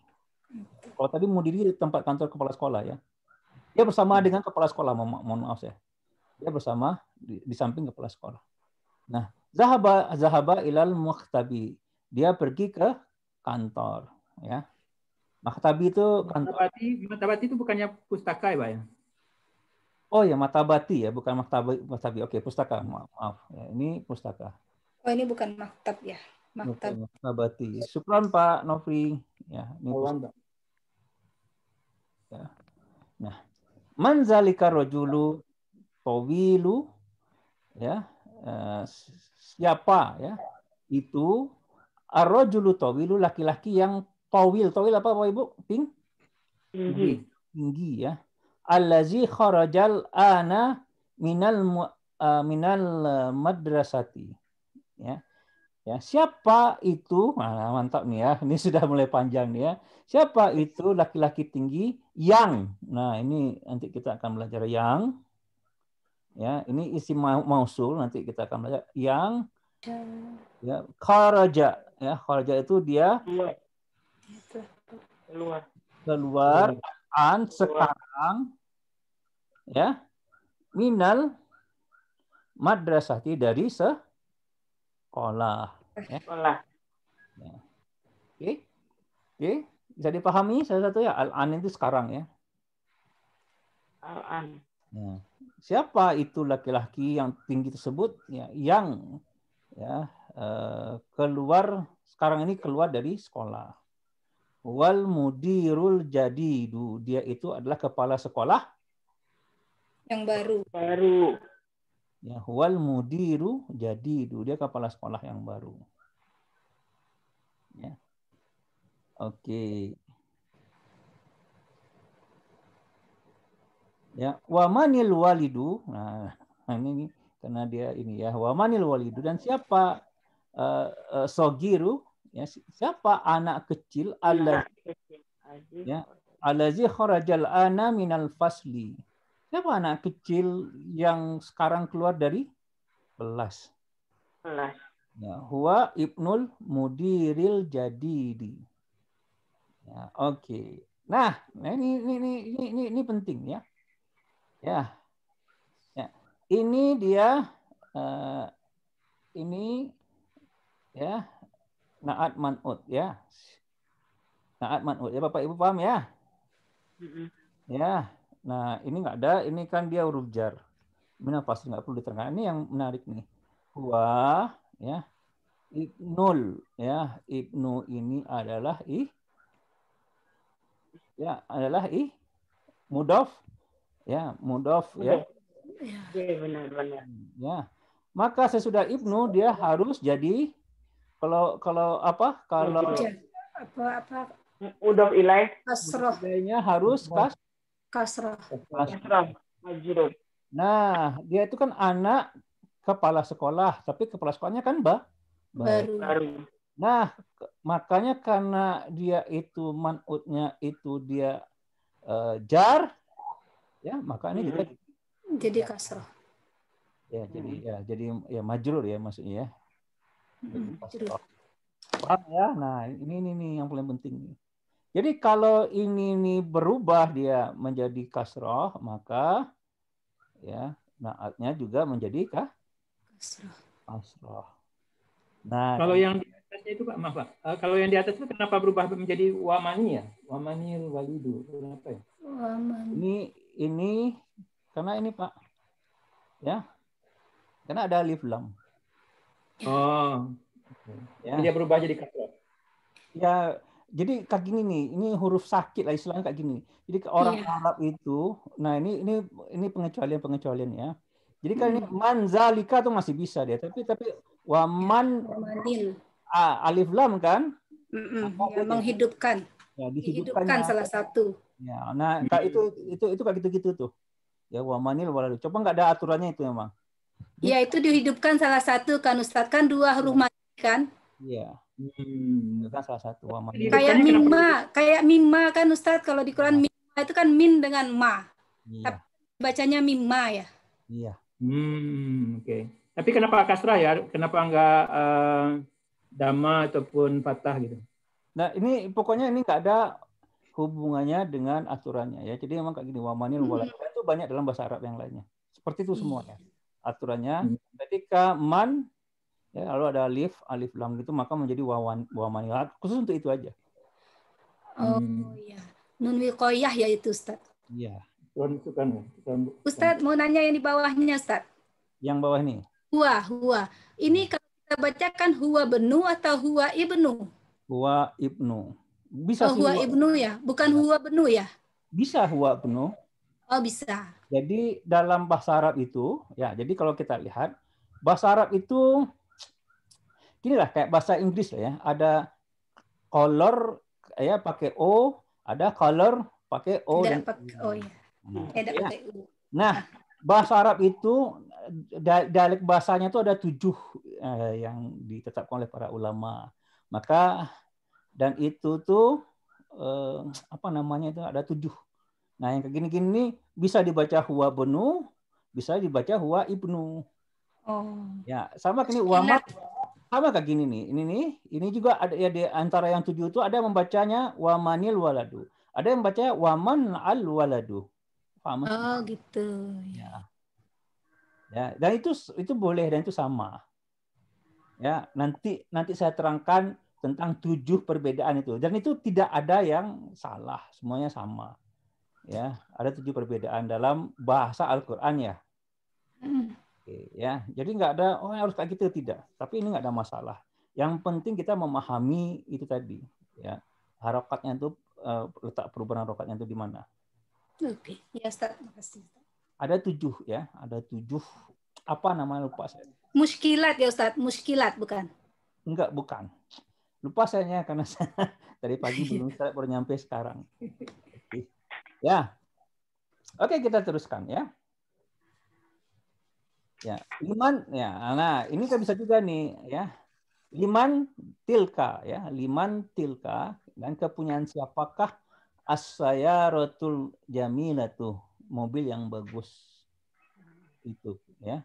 Kalau tadi mau diri di tempat kantor kepala sekolah ya. Dia bersama dengan kepala sekolah, mohon, mohon maaf ya. Dia bersama di, di samping kepala sekolah. Nah, zahaba zahaba ilal maktabi. Dia pergi ke kantor, ya. Maktabi itu kantor. Maktabati, itu bukannya pustaka ya, Pak ya? Oh ya, Matabati ya, bukan Maktabi. Maktabi. Oke, pustaka. Maaf, maaf. Ya, ini pustaka.
Oh, ini bukan maktab ya.
Maktab.
matabati. Supran Pak Novri. Ya, ini Ya. Nah, manzalika rojulu towilu ya Uh, siapa ya itu arrojulu towilu laki-laki yang towil towil apa Pak Ibu? Ting? Tinggi. Tinggi ya allazi kharajal ana minal uh, minal eh, madrasati ya ya siapa itu nah, mantap nih ya ini sudah mulai panjang nih ya siapa itu laki-laki tinggi yang nah ini nanti kita akan belajar yang ya ini isi ma mausul nanti kita akan belajar yang ya kharaja ya kharaja itu dia keluar keluar an sekarang ya minal madrasati dari sekolah.
Ya. Sekolah. Ya.
Oke. Okay. Oke, okay. bisa dipahami salah satu ya al-an itu sekarang ya.
Al-an. Ya.
Siapa itu laki-laki yang tinggi tersebut ya yang ya eh, keluar sekarang ini keluar dari sekolah wal mudirul jadidu. Dia itu adalah kepala sekolah yang baru. Baru. Ya, wal mudiru jadidu. Dia kepala sekolah yang baru. Ya. Oke. Okay. Ya, wamanil walidu. Nah, ini karena dia ini ya, wamanil walidu dan siapa uh, uh, sogiru ya, siapa anak kecil Allah ya alazi kharajal ana minal fasli siapa anak kecil yang sekarang keluar dari kelas kelas ya huwa ibnul mudiril jadidi ya oke okay. nah, nah ini ini ini ini ini penting ya ya ya ini dia uh, ini ya naat manut ya. Naat manut ya Bapak Ibu paham ya? Mm-hmm. Ya. Nah, ini nggak ada, ini kan dia huruf jar. Mana pasti nggak perlu diterangkan. Ini yang menarik nih. Huwa ya. Ibnul ya, Ibnu ini adalah i ya, adalah i mudof ya, mudof ya.
Ya, benar benar.
Ya. Maka sesudah Ibnu dia harus jadi kalau kalau apa kalau apa apa udah ilai kasroh Kayaknya harus kas
kasroh kasroh majrur
nah dia itu kan anak kepala sekolah tapi kepala sekolahnya kan ba
baru, baru.
nah makanya karena dia itu manutnya itu dia uh, jar ya maka ini juga
jadi kasroh
ya jadi hmm. ya jadi ya majrur ya maksudnya ya Hmm, Paham ya? Nah, ini, ini nih yang paling penting. Jadi kalau ini nih berubah dia menjadi kasroh, maka ya naatnya juga menjadi kah? Kasroh. kasroh. Nah, kalau yang di atasnya itu Pak, maaf Pak. Uh, kalau yang di atas itu kenapa berubah menjadi wamani ya? Wamani walidu. Kenapa ya? Wamani. Ini ini karena ini Pak. Ya. Karena ada alif lam. Oh. Ya. Dia berubah jadi kaki. Ya, jadi kayak gini nih, ini huruf sakit lah istilahnya kayak gini. Jadi orang yeah. Arab itu, nah ini ini ini pengecualian-pengecualian ya. Jadi kan hmm. ini manzalika tuh masih bisa dia, tapi tapi waman ah, alif lam kan? Mm -mm. Ya, menghidupkan. Ya, dihidupkan ya. salah satu. Ya, nah itu itu itu kayak gitu-gitu tuh. Ya wamanil walau. Coba nggak ada aturannya itu memang.
Ya itu dihidupkan salah satu kan Ustaz kan dua huruf mati iya. kan?
Iya. Hmm, kan salah satu amali. Kayak mimma,
kayak mimma kan Ustaz kalau di Quran iya. mimma itu kan min dengan ma. Iya. Tapi bacanya mimma ya.
Iya. Hmm, oke. Okay. Tapi kenapa kasrah ya? Kenapa enggak uh, eh, dama ataupun patah gitu? Nah, ini pokoknya ini enggak ada hubungannya dengan aturannya ya. Jadi memang kayak gini wamanil wala. Hmm. Itu banyak dalam bahasa Arab yang lainnya. Seperti itu semuanya. Hmm. Ya aturannya. Hmm. Ketika man ya lalu ada alif, alif lam itu maka menjadi wawan wamanilat ya, khusus untuk itu aja. Hmm. Oh iya.
Nun wiqayah ya itu Ustaz.
Iya. tuan itu kan Ustaz
mau nanya yang di bawahnya Ustaz.
Yang bawah ini.
Huwa, huwa. Ini hmm. kalau kita bacakan huwa benu atau huwa ibnu?
Huwa ibnu. Bisa oh, huwa, huwa ibnu
ya, bukan iya. huwa benu ya?
Bisa huwa benu. Oh bisa. Jadi dalam bahasa Arab itu, ya jadi kalau kita lihat bahasa Arab itu, gini lah kayak bahasa Inggris ya, ada color ya pakai o, ada color pakai o dan, dan pakai o ya. Nah, ya. pakai u. Nah bahasa Arab itu dialek bahasanya itu ada tujuh eh, yang ditetapkan oleh para ulama. Maka dan itu tuh eh, apa namanya itu ada tujuh Nah, yang gini-gini ini bisa dibaca huwa benu, bisa dibaca huwa ibnu. Oh. Ya, sama kini wamat sama kayak gini nih. Ini nih, ini juga ada ya di antara yang tujuh itu ada yang membacanya wamanil waladu. Ada yang membacanya waman al waladu. Paham? Oh, gitu. Ya. Ya, dan itu itu boleh dan itu sama. Ya, nanti nanti saya terangkan tentang tujuh perbedaan itu. Dan itu tidak ada yang salah, semuanya sama ya ada tujuh perbedaan dalam bahasa Al-Quran ya ya jadi nggak ada oh harus kayak gitu tidak tapi ini nggak ada masalah yang penting kita memahami itu tadi ya harokatnya itu eh, letak perubahan harokatnya itu di mana
oke ya Ustaz makasih
ada tujuh ya ada tujuh apa namanya lupa saya
muskilat ya Ustaz muskilat bukan
enggak bukan lupa saya karena saya, dari pagi belum saya baru nyampe sekarang Ya. Oke, kita teruskan ya. Ya, liman ya. Nah, ini kan bisa juga nih ya. Liman tilka ya, liman tilka dan kepunyaan siapakah asaya rotul tuh mobil yang bagus itu ya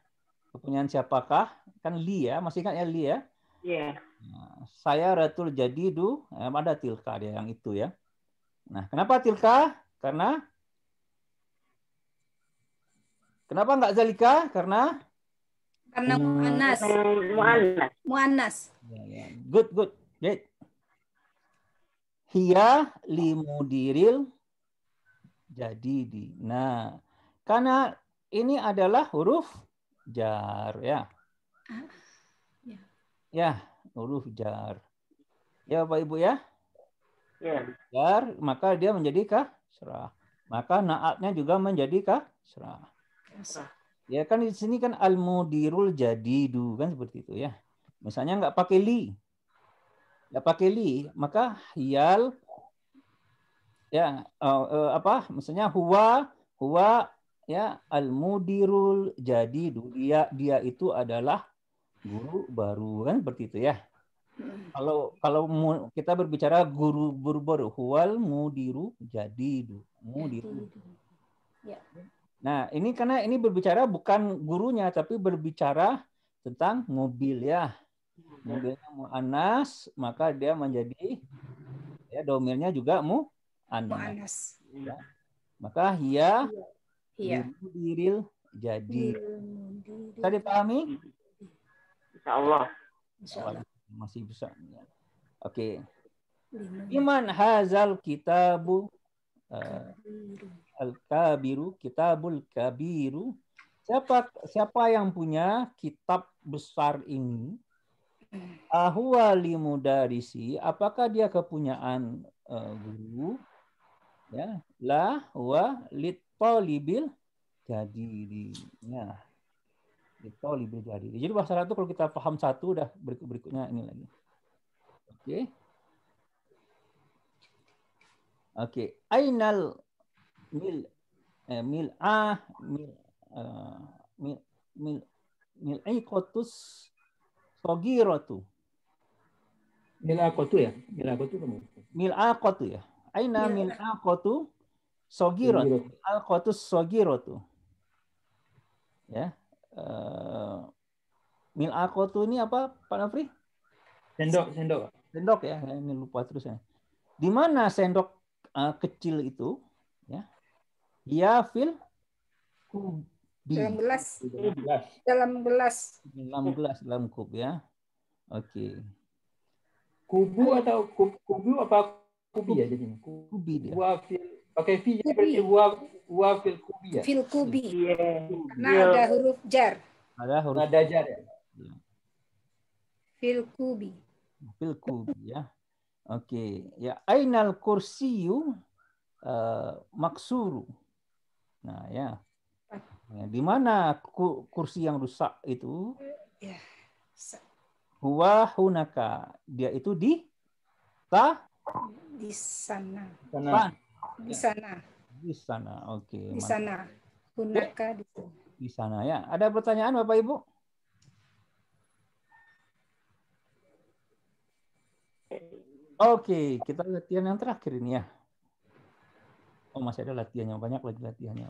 kepunyaan siapakah kan li ya masih ingat ya li ya yeah. nah, saya ratul du ya, ada tilka dia yang itu ya nah kenapa tilka karena Kenapa enggak zalika? Karena karena hmm. muannas. Muannas. Muannas. Ya, ya. Good, good. Great. Hiya limudiril jadi di. Nah, karena ini adalah huruf jar ya. Ah, ya, ya huruf jar. Ya Bapak Ibu ya. Ya. Jar, maka dia menjadi kah? kasrah. Maka naatnya juga menjadi kasrah. Kasrah. Ya kan di sini kan al-mudirul jadidu kan seperti itu ya. Misalnya nggak pakai li. Nggak pakai li, maka hial ya eh, eh, apa misalnya huwa huwa ya al-mudirul jadidu dia dia itu adalah guru baru kan seperti itu ya. Kalau kalau kita berbicara guru baru-hual huwal mudiru jadi ya,
mudiru. Ya.
Nah, ini karena ini berbicara bukan gurunya tapi berbicara tentang mobil ya. ya. Mobilnya Anas maka dia menjadi ya domirnya juga mu anas. Ya. Maka ia hia diril jadi. Tadi pahami?
Insya Allah. Insya Allah
masih besar ya Oke.
Okay. Iman
hazal kitabu uh, eh, al-kabiru, kitabul kabiru. Siapa siapa yang punya kitab besar ini? Hmm. Ahwa limudarisi, apakah dia kepunyaan uh, guru? Ya, lah wa lit talibil kadiri. Nah, itu lebih jadi. Ya, jadi bahasa Arab itu kalau kita paham satu udah berikut berikutnya ini lagi. Oke. Okay. Oke. Okay. Ainal mil eh, mil ah mil uh, mil mil mil aikotus tu Mil aikotu ya? Mil aikotu kamu. Mil akotu ya. Aina iya. mil sogiro tu Al kotus tu Ya. Eh, mil mil akotu ini apa Pak Nafri? Sendok, sendok. Sendok ya, ya ini lupa terusnya. Di mana sendok uh, kecil itu? Ya, ya fil kubi. Dalam gelas. Dalam gelas. Dalam gelas, dalam kub ya. Oke. Okay. Kubu atau kub, kubu apa kubi ya jadinya? Kubi dia. Kubu Oke, fi berarti huwa fil kubi ya. Fil kubi. Iya. Karena ada huruf jar. Ada huruf ada jar ya. Iya.
Fil kubi.
Fil kubi ya. Oke, okay. ya ainal kursiyu uh, maksuru. Nah, ya. Nah, di mana kursi yang rusak itu? Ya. Huwa hunaka. Dia itu di ta
di sana. Di Sana. Di sana.
Di sana. Oke. di sana. Hunaka di sana. Di sana ya. Ada pertanyaan Bapak Ibu? Oke, kita latihan yang terakhir ini ya. Oh, masih ada latihannya banyak lagi latihannya.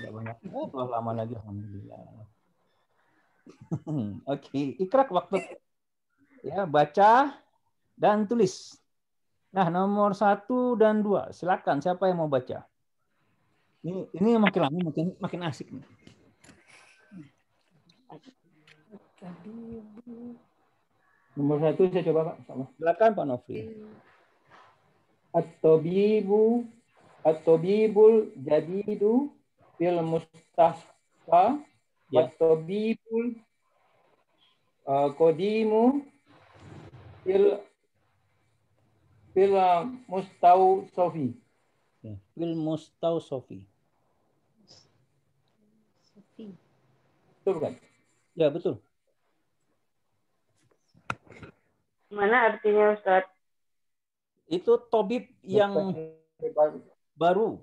Enggak banyak. Oh, lama lagi alhamdulillah. Oke, okay. ikrak waktu ya baca dan tulis. Nah, nomor satu dan dua. Silakan, siapa yang mau baca? Ini, ini makin lama makin makin asik. Nomor satu saya coba Pak. Sama. Silakan Pak Atau bibu atau bibul jadi jadidu fil mustashfa ya. atau bibul uh, kodimu fil fil mustausofi. Ya, fil Sofi. Betul bukan?
Ya, betul. Mana artinya Ustaz? Itu tobib yang
baru.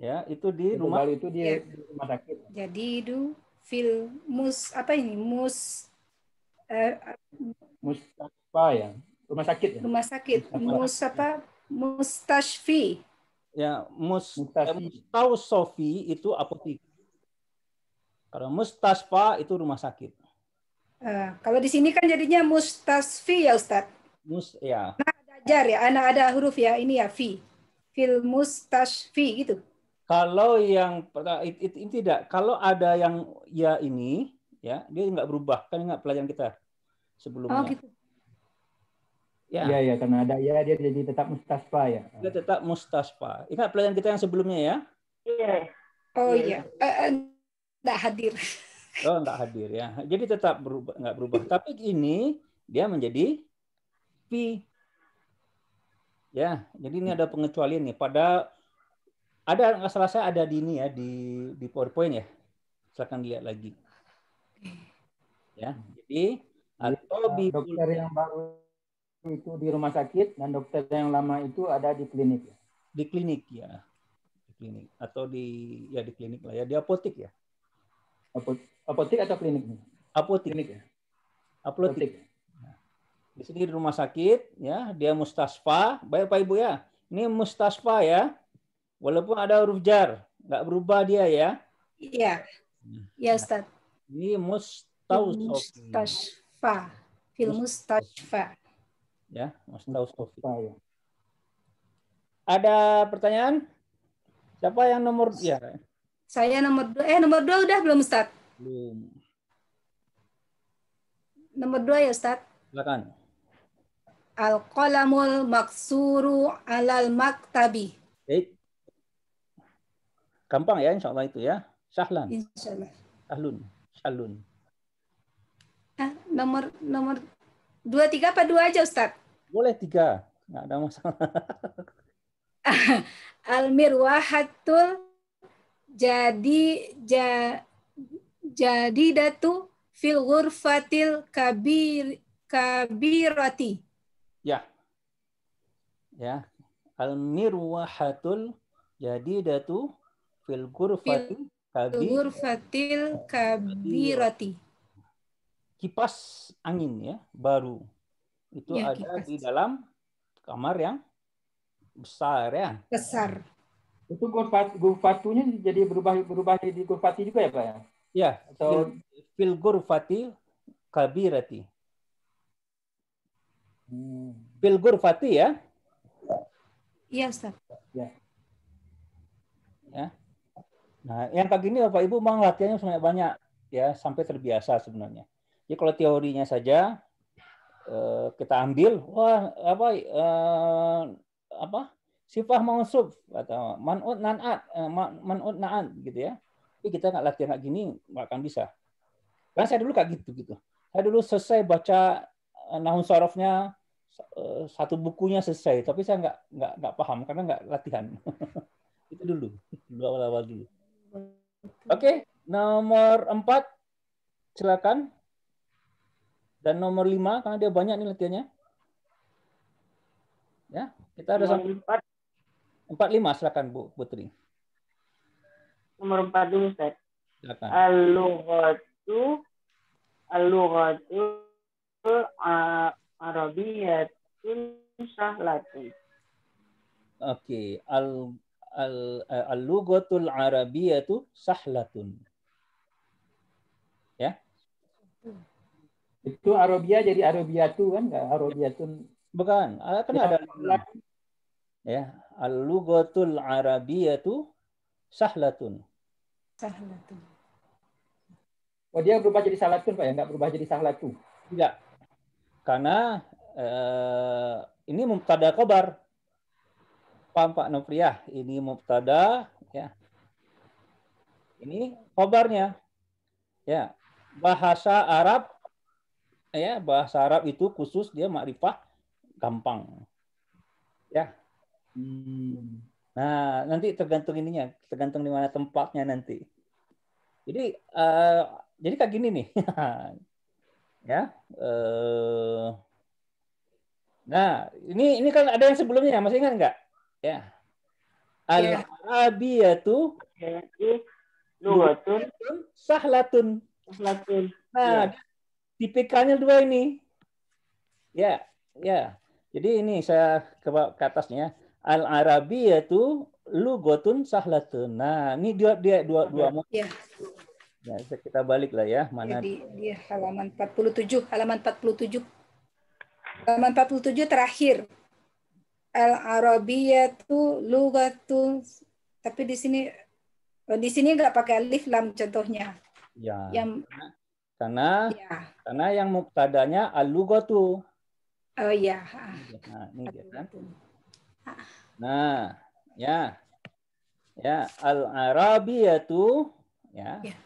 Ya, itu di itu rumah itu ya. di ya. rumah sakit.
Jadi itu
fil mus apa ini? Mus eh,
Mustafa ya rumah sakit ya? rumah
sakit mus apa mustashfi
ya mus eh, mustausofi itu apotik kalau mustasfa itu rumah sakit
uh, kalau di sini kan jadinya mustasfi ya Ustadz
mus ya nah,
ada ya anak ada huruf ya ini ya fi fil mustasfi
gitu kalau yang itu it, it, tidak kalau ada yang ya ini ya dia nggak berubah kan nggak pelajaran kita sebelumnya oh, gitu. Ya. Iya, ya, karena ada ya dia jadi tetap mustasfa ya. Dia tetap mustasfa. Ingat pelajaran kita yang sebelumnya ya?
Iya. Oh iya. Yeah. Iya. Uh, enggak eh, hadir.
Oh, enggak hadir ya. Jadi tetap berubah enggak berubah. Tapi ini dia menjadi pi. Ya, jadi ini ada pengecualian nih pada ada nggak salah saya ada di ini ya di di PowerPoint ya. Silakan lihat lagi. Ya, jadi atau ya, dokter yang baru itu di rumah sakit dan dokter yang lama itu ada di klinik ya. Di klinik ya. Di klinik atau di ya di klinik lah ya, di apotik ya. Apotik, apotik atau klinik? Apotik. Klinik ya. Apotik. apotik. di sini di rumah sakit ya, dia mustasfa, baik Pak Ibu ya. Ini mustasfa ya. Walaupun ada huruf jar, nggak berubah dia ya.
Iya. Ya, Ustaz.
Ini Mustasfa.
Fil mustasfa
ya Mas haus oh, ya.
ada pertanyaan siapa yang nomor ya saya nomor dua eh nomor dua udah belum Ustaz belum nomor dua ya Ustaz silakan al qalamul maksuru alal maktabi
Baik. gampang ya insya Allah itu ya sahlan Allah. sahlun sahlun
ah, nomor nomor Dua, tiga apa dua aja
Ustaz? Boleh tiga, nggak ada masalah.
Al-mirwahatul jadi ja, jadi datu fil ghurfatil kabir kabirati.
Ya. Ya. Al mirwahatul jadi datu fil ghurfatil kabir,
kabirati
kipas angin ya baru itu ya, ada kipas. di dalam kamar yang besar ya besar itu gurpat gurpatunya jadi berubah berubah jadi gurpati juga ya pak ya ya atau fil gurpati kabirati hmm. fil gurpati ya iya ustaz ya ya nah yang kayak gini bapak ibu memang latihannya sebanyak banyak ya sampai terbiasa sebenarnya jadi ya, kalau teorinya saja eh, kita ambil, wah apa eh, apa sifah mausuf atau manut nanat eh, manut naat gitu ya. Tapi kita nggak latihan kayak gini nggak akan bisa. Karena saya dulu kayak gitu gitu. Saya dulu selesai baca eh, nahun sorofnya satu bukunya selesai, tapi saya nggak nggak nggak paham karena nggak latihan. itu dulu, dulu awal-awal dulu. Oke, okay, nomor empat, silakan. Dan nomor 5 karena dia banyak nih latihannya. Ya, kita ada sampai 4. 4 5 silakan Bu Putri.
Nomor 4 dulu Ustaz. Silakan. Al-lughatu al-lughatu arabiyatun sahlatun.
Oke, okay. al al eh, al-lughatul arabiyatu sahlatun. Ya. Itu Arabia jadi Arabia tuh kan enggak Arabia tuh. Bukan, ah, kan ada ya, al Arabia arabiyatu sahlatun. Sahlatun. Oh dia berubah jadi sahlatun Pak ya, enggak berubah jadi sahlatu. Tidak. Karena eh, ini mubtada kobar. Paham Pak Nofriyah, ini mubtada ya. Ini kobarnya. Ya, bahasa Arab ya bahasa Arab itu khusus dia makrifah gampang. Ya. Hmm. Nah, nanti tergantung ininya, tergantung di mana tempatnya nanti. Jadi uh, jadi kayak gini nih. ya. Uh, nah, ini ini kan ada yang sebelumnya, masih ingat nggak? Ya. Al-Arabiyatu
iya. yeah. lughatun
sahlatun. Sahlatun. Nah, iya. Tipikalnya dua ini. Ya, ya. Jadi ini saya ke, atasnya. Al-Arabi yaitu lugotun sahlatun. Nah, ini dia dia dua dua iya. ya. ya. kita balik lah ya, mana Jadi,
tujuh, halaman 47, halaman 47. Halaman 47 terakhir. Al Arabi yaitu lugatun tapi di sini di sini nggak pakai alif lam contohnya. Ya. Yang
karena ya. karena yang mubtadanya al-lughatu. Oh iya. Nah, ini dia kan. Nah, ya. Ya, al-arabiyatu ya. ya.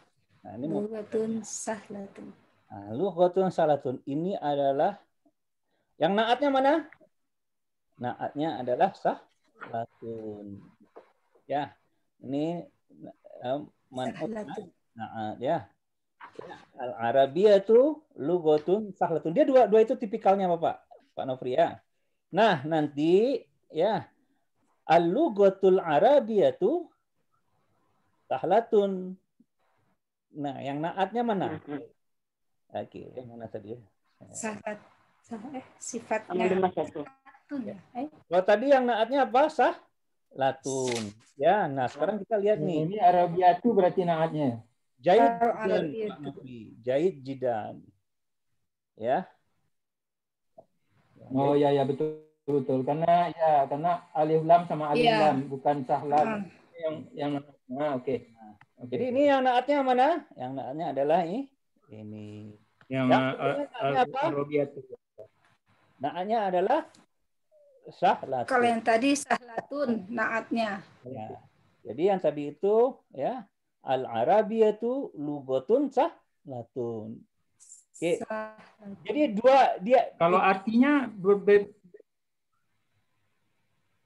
Nah, ini
lughatun
sahlatun. Nah, lughatun sahlatun ini adalah yang naatnya mana? Naatnya adalah sahlatun. Ya, ini um, eh, manut naat ya. Al Arabia itu lugotun sahlatun. Dia dua dua itu tipikalnya Bapak, Pak Nofri ya. Nah, nanti ya al lugotul Arabia itu sahlatun. Nah, yang naatnya mana? Mm-hmm. Oke, okay, yang mana tadi? Sahat Sahlat eh sifatnya. Ya. Eh? Kalau tadi yang naatnya apa? Sah latun. Ya, nah sekarang kita lihat nih. Ini Arabia itu berarti naatnya. Jahit jidan, Jahit jidan. Ya. Oh ya ya betul betul karena ya karena alif lam sama alif ya. lam bukan sahlan ah. yang yang nah, oke. Okay. Okay. Jadi ini yang naatnya mana? Yang naatnya adalah ini. ini. Yang, yang ah, naatnya ah, apa? Ah, naatnya adalah sahlatun. Kalau yang
tadi sahlatun naatnya.
Ya. Jadi yang tadi itu ya al-arabiyatu lugatun sahlatun. Oke. Okay. Jadi dua dia Kalau artinya berbeda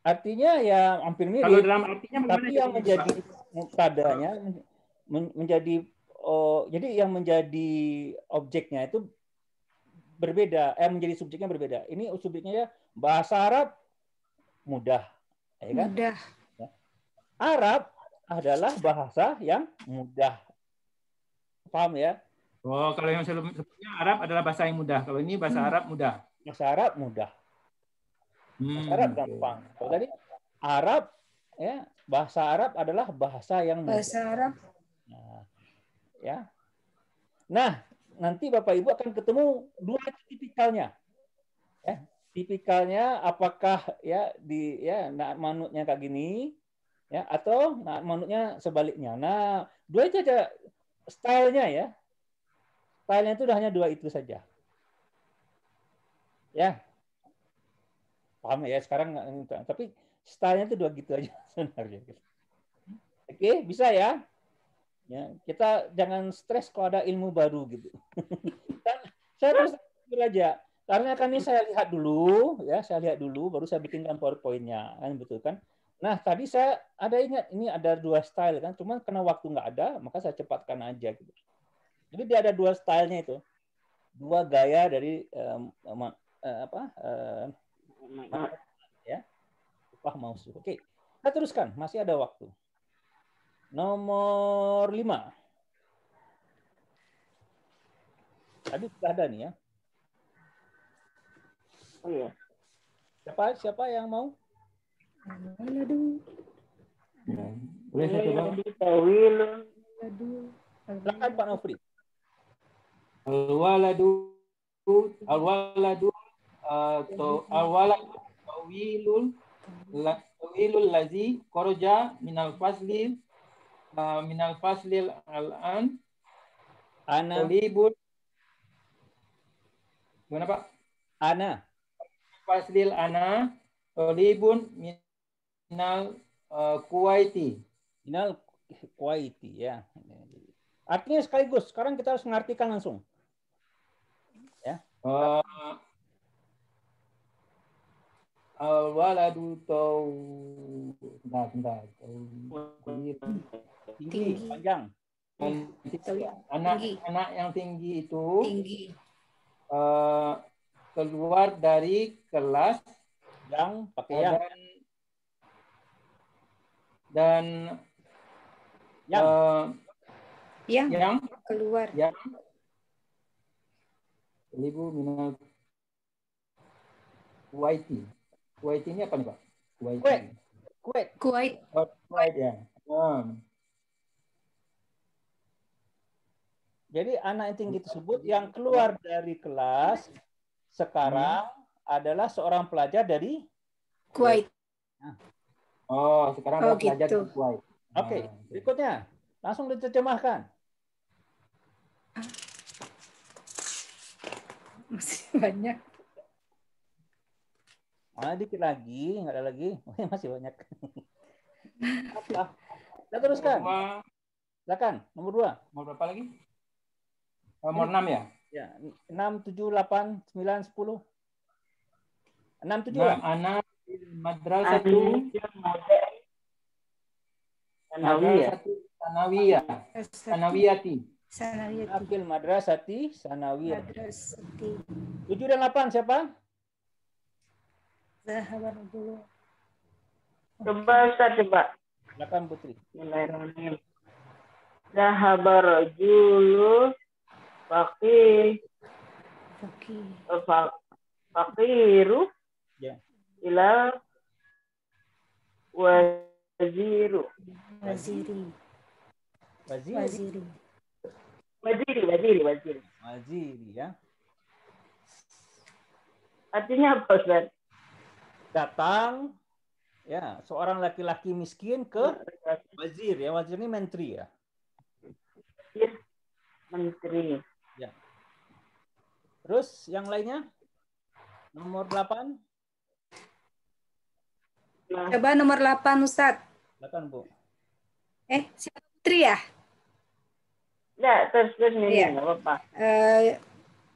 Artinya ya hampir mirip. Kalau dalam artinya tapi yang menjadi padanya men, menjadi oh, jadi yang menjadi objeknya itu berbeda, eh menjadi subjeknya berbeda. Ini subjeknya ya bahasa Arab mudah, ya kan? Mudah. Ya. Arab adalah bahasa yang mudah. Paham ya? Oh, kalau yang sebelumnya Arab adalah bahasa yang mudah. Kalau ini bahasa hmm. Arab mudah. Bahasa Arab mudah. Hmm. Bahasa Arab gampang. Kalau tadi Arab ya, bahasa Arab adalah bahasa yang mudah. Bahasa
Arab. Nah,
ya. Nah, nanti Bapak Ibu akan ketemu dua tipikalnya. Ya, tipikalnya apakah ya di ya nah, manutnya kayak gini ya atau nah, menurutnya sebaliknya. Nah, dua itu aja stylenya ya. Stylenya itu udah hanya dua itu saja. Ya. Paham ya sekarang tapi stylenya itu dua gitu aja sebenarnya. Oke, bisa ya. Ya, kita jangan stres kalau ada ilmu baru gitu. Dan saya terus belajar Karena kan ini saya lihat dulu, ya saya lihat dulu, baru saya bikinkan powerpointnya, kan betul kan? Nah, tadi saya ada ingat ini ada dua style kan, cuman karena waktu nggak ada, maka saya cepatkan aja gitu. Jadi dia ada dua stylenya itu, dua gaya dari um, um, uh, apa? Uh, ya, upah mau Oke, kita teruskan, masih ada waktu. Nomor lima. Tadi sudah ada nih ya. Oh iya. Siapa siapa yang mau?
Ladu.
Boleh satu bang. Tawil. Silakan Pak Nofri. Al-waladu atau eh, al tawilul tawilul lazi minal fasli eh, minal fasli al-an ana libur Gimana Pak? Ana. Faslil ana libun min Minal uh, eh, Kuwaiti. Minal Kuwaiti ya. Artinya sekaligus. Sekarang kita harus mengartikan langsung. Ya. Uh, al waladu tau bentar bentar tinggi panjang ya, anak tinggi. anak yang tinggi itu tinggi. Uh, keluar dari kelas yang pakaian dan yang uh, yang, yang keluar yang ibu minal Kuwaiti. Kuwaiti ini apa nih Pak? Kuwait.
Kuwait. Kuwait.
Kuwait oh, ya. um. Jadi anak yang tinggi tersebut yang keluar dari kelas sekarang hmm. adalah seorang pelajar dari Kuwait. Nah. Oh, sekarang oh, gitu. belajar sesuai.
Oke, ah, okay,
berikutnya langsung diterjemahkan. Ah. Masih banyak. Ah, dikit lagi, nggak ada lagi. Masih banyak. Kita teruskan. Silakan, nomor dua. Nomor berapa lagi? Oh, nomor enam ya? Ya, enam, tujuh, delapan, sembilan, sepuluh. Enam, tujuh. Enam, ya? madrasatu sanawiyah sanawiyati madrasati sanawiyah.
Madrasati.
7 dan 8 siapa?
dulu. Coba Ustaz coba. 8 Putri. Bismillahirrahmanirrahim. Zahaba Fakir. Fakir. Fakir. Ya ila waziru waziri waziri waziri waziri waziri waziri waziri ya artinya apa
Ustaz? datang ya seorang laki-laki miskin ke wazir ya wazir ini menteri ya iya, menteri ya terus yang lainnya nomor 8 Nah.
Coba nomor 8 Ustaz. 8 Bu. Eh, siapa Putri ya?
Enggak, ya, terus terus ini ya.
apa Uh,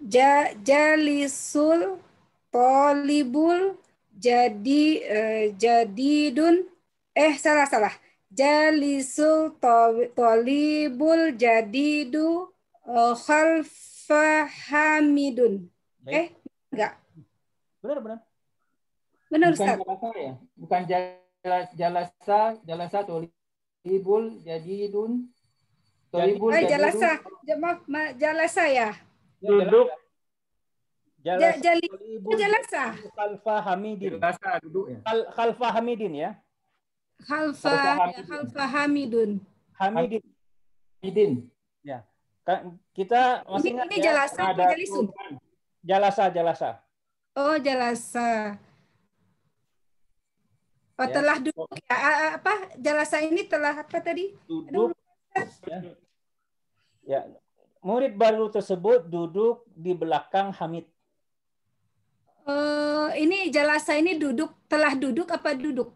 ja, jalisul polibul jadi uh, jadidun eh salah salah. Jalisul to, polibul jadidu uh, khalfahamidun. Eh, enggak. Eh, benar benar. Benar bukan Ustaz.
Jalasa ya? Bukan jalasa, jalasa tolibul dun. Tolibul jadi jalasa,
maaf, jalasa ya.
ya duduk. Jalasa. jalasa. Khalfa Hamidin. Jalasa duduk ya. Khal, khalfa Hamidin ya. Khalfa, ya, Hamidin.
Khalfa Hamidun.
Hamidin. Hamidin. Ya. Kita masih ini, ingat ini ya, jalasa, ada jalasa, jalasa.
Oh, jalasa. Oh, ya. telah duduk ya. Apa jalasa ini telah apa tadi?
Duduk. Aduh. Ya. ya. Murid baru tersebut duduk di belakang Hamid.
Uh, ini jalasa ini duduk telah duduk apa duduk?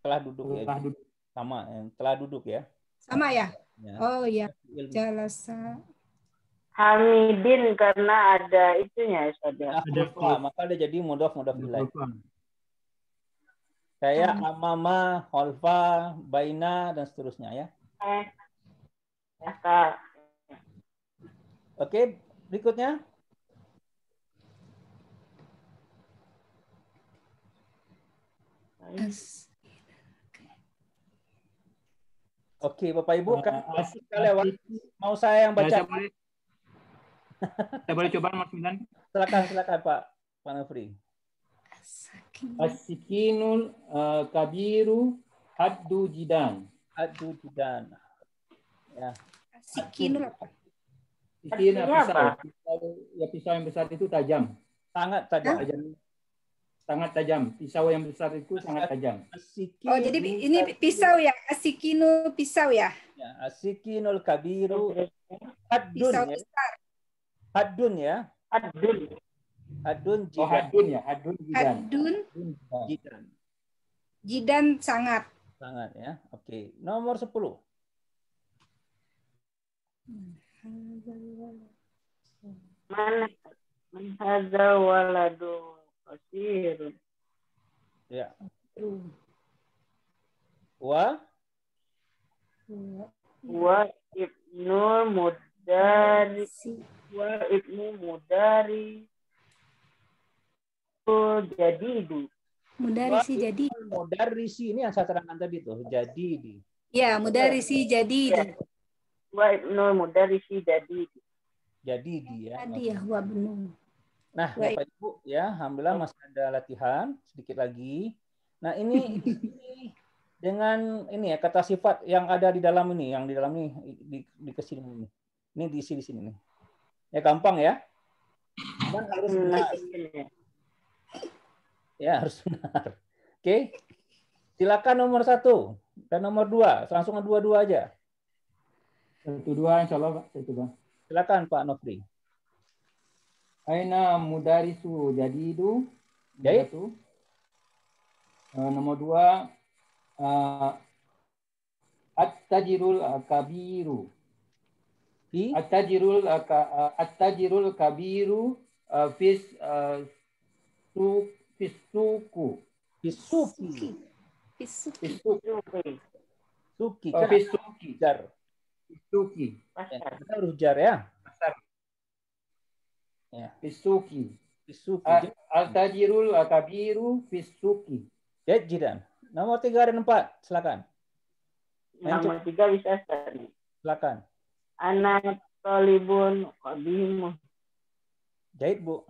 Telah duduk ya. Telah duduk. Sama, eh, telah duduk ya. Sama ya? ya. Oh ya.
Jalasa. Hamidin karena ada itunya ya, Ada maka
ada jadi mudah mudah bilang. Kayak hmm. Amama, Holfa, Baina, dan seterusnya ya.
Eh, ya, Kak.
Oke, berikutnya. Oke, okay, Bapak Ibu, kan kita lewat. Mau saya yang baca? saya, boleh, saya boleh coba Mas 9. Silakan, silakan Pak Panafri. Asik. Mm-hmm. Asikinul uh, kabiru haddu jidan. Haddu jidan. Ya. Asikinul apa? pisau. pisau. Ya pisau yang besar itu tajam. Sangat tajam. Hah? tajam. Sangat tajam. Pisau yang besar itu sangat tajam. Asikinu,
oh, jadi ini pisau ya. Asikinu pisau ya.
ya asikinul kabiru. Haddun pisau ya. besar. Haddun ya. Haddun. Hadun oh, Jidan. Oh, Hadun ya, Hadun Jidan. Hadun Jidan.
Jidan sangat.
Sangat ya. Oke,
nomor 10. mana hadza waladu kasirun. Ya. Hmm. Wa wa ibnu mudari wa ibnu mudari jadi
di.
Mudarisi jadi.
Mudarisi ini yang saya terangkan tadi tuh, jadi di.
Ya, mudarisi
jadi di. Iya. Wa ibnu mudarisi jadi di. Jadi di ya. Tadi ya, wa Nah, Bapak Ibu ya, alhamdulillah masih ada latihan sedikit lagi. Nah, ini dengan ini ya kata sifat yang ada di dalam ini, yang di dalam ini di, di kesini ini. Ini diisi di sini nih. Ya gampang ya. Nah, harus Ya harus benar. Oke, silakan nomor satu dan nomor dua. Langsung dua-dua aja. Satu dua, insya Allah Pak. Satu dua. Silakan Pak Nofri. Aina mudarisu itu. Jadi itu. Eh, nomor dua. Uh, At-tajirul kabiru. Si? At-tajirul eh, at-tajirul kabiru uh, fis uh, Pisuku. Pisuki. Pisuki. Pisuki. pisuki, Oh, Pisuki. Jar. Pisuki. Ya, kita huruf jar ya. Pasar. Ya. Pisuki. Pisuki. Al-tajirul akabiru Pisuki. Ya, jidan. Nomor tiga dan empat, silakan. Nomor
tiga bisa tadi. Silakan. Anak tolibun kodimu. Jahit, Bu.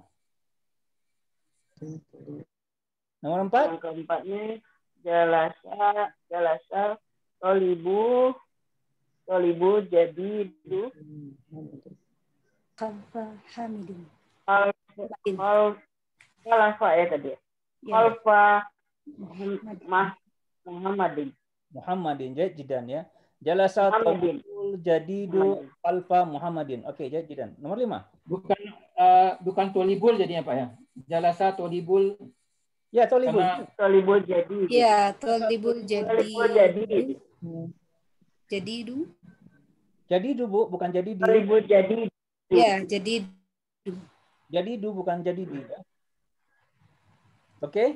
Nomor empat? Yang keempatnya jalasa jalasa tolibu tolibu jadi du hamidin alfa ya tadi ya.
alfa Muhammadin Muhammadin jajidan ya Jalasa Tolibul do Alfa Muhammadin. Oke, okay, jadi Nomor lima. Bukan uh, bukan Tolibul jadinya Pak ya? jalasa tolibul ya tolibul karena, tolibul jadi ya
tolibul jadi jadi
dulu, jadi du jadi du bu bukan jadi di tolibul jadi ya jadi du jadi du bukan jadi di ya. oke okay?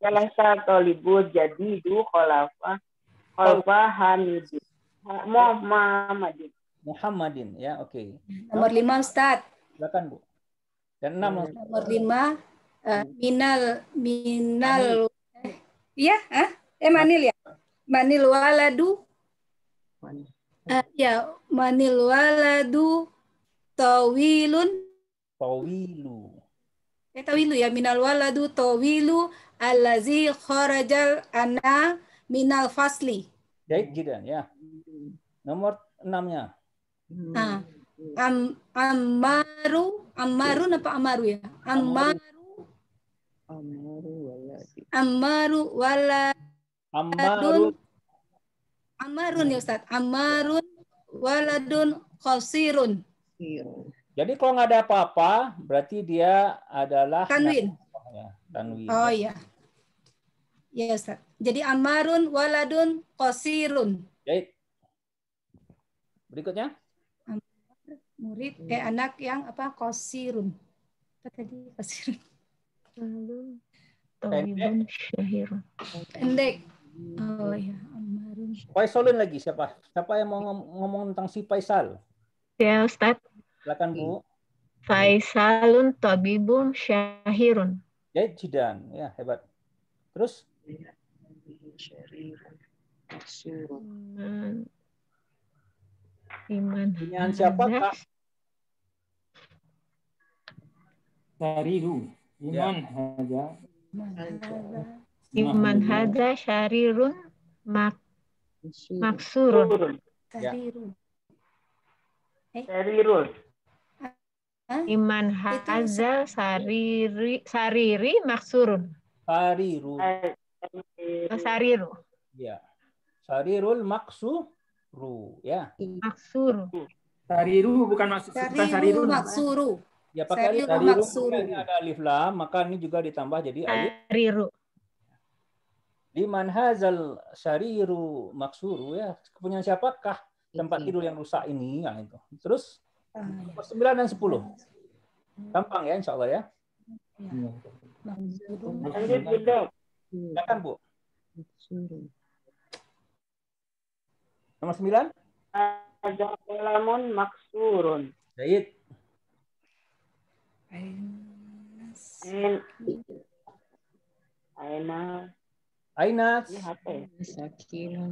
jalasa tolibul jadi du kolafa kolafa hamidin Muhammadin
Muhammadin ya oke okay.
nomor lima Ustaz
silakan bu dan enam hmm. Nomor lima,
uh, minal, minal, eh, iya, ah, eh manil ya, manil waladu, Uh, ya, manil waladu, tawilun,
tawilu,
eh tawilu ya, minal waladu, tawilu, allazi kharajal ana minal fasli.
Baik, gitu ya. Hmm. Nomor enamnya. Ah. Hmm.
Am, Amaru, Amaru apa Amaru ya? Amaru.
Amaru waladun
Ammaru wala. Ammarun. ya Ustaz. amarun waladun khosirun.
Jadi kalau nggak ada apa-apa, berarti dia adalah tanwin. Ya, tanwin. Oh
iya. Ya Ustaz. Jadi amarun waladun qasirun.
Baik. Berikutnya
murid eh anak yang apa kosirun apa tadi kosirun
Tawibun
Pendek. Oh ya,
amarun. Faisalun lagi siapa? Siapa yang mau ngomong tentang si Faisal?
Ya, ustad
Silakan, Bu.
Faisalun tabibun syahirun.
Ya, jidan. Ya, hebat. Terus? Iman. Iman. Iman siapa, Kak? syariru liman ya. hadza liman hadza
syarirun mak
maksurun syariru syarirun
Iman haza sariri sariri maksurun.
Sariru.
Oh, sariru.
Ya. Sarirul maksuru ya. Maksuru. Sariru bukan maksud sariru sariru. Maksuru. Ya pakai Seriru dari maksuru. ada alif lam, maka ini juga ditambah jadi alif. Sariru. Liman hazal sariru maksuru ya. Punya siapakah tempat tidur yang rusak ini? Nah, itu. Terus ah, iya. nomor sembilan dan sepuluh. Gampang ya insya Allah ya.
ya. Bu. Nomor sembilan. Ada kolamun maksurun. Baik. Aina, Aina. Ya? Sakin. Ya? Ya?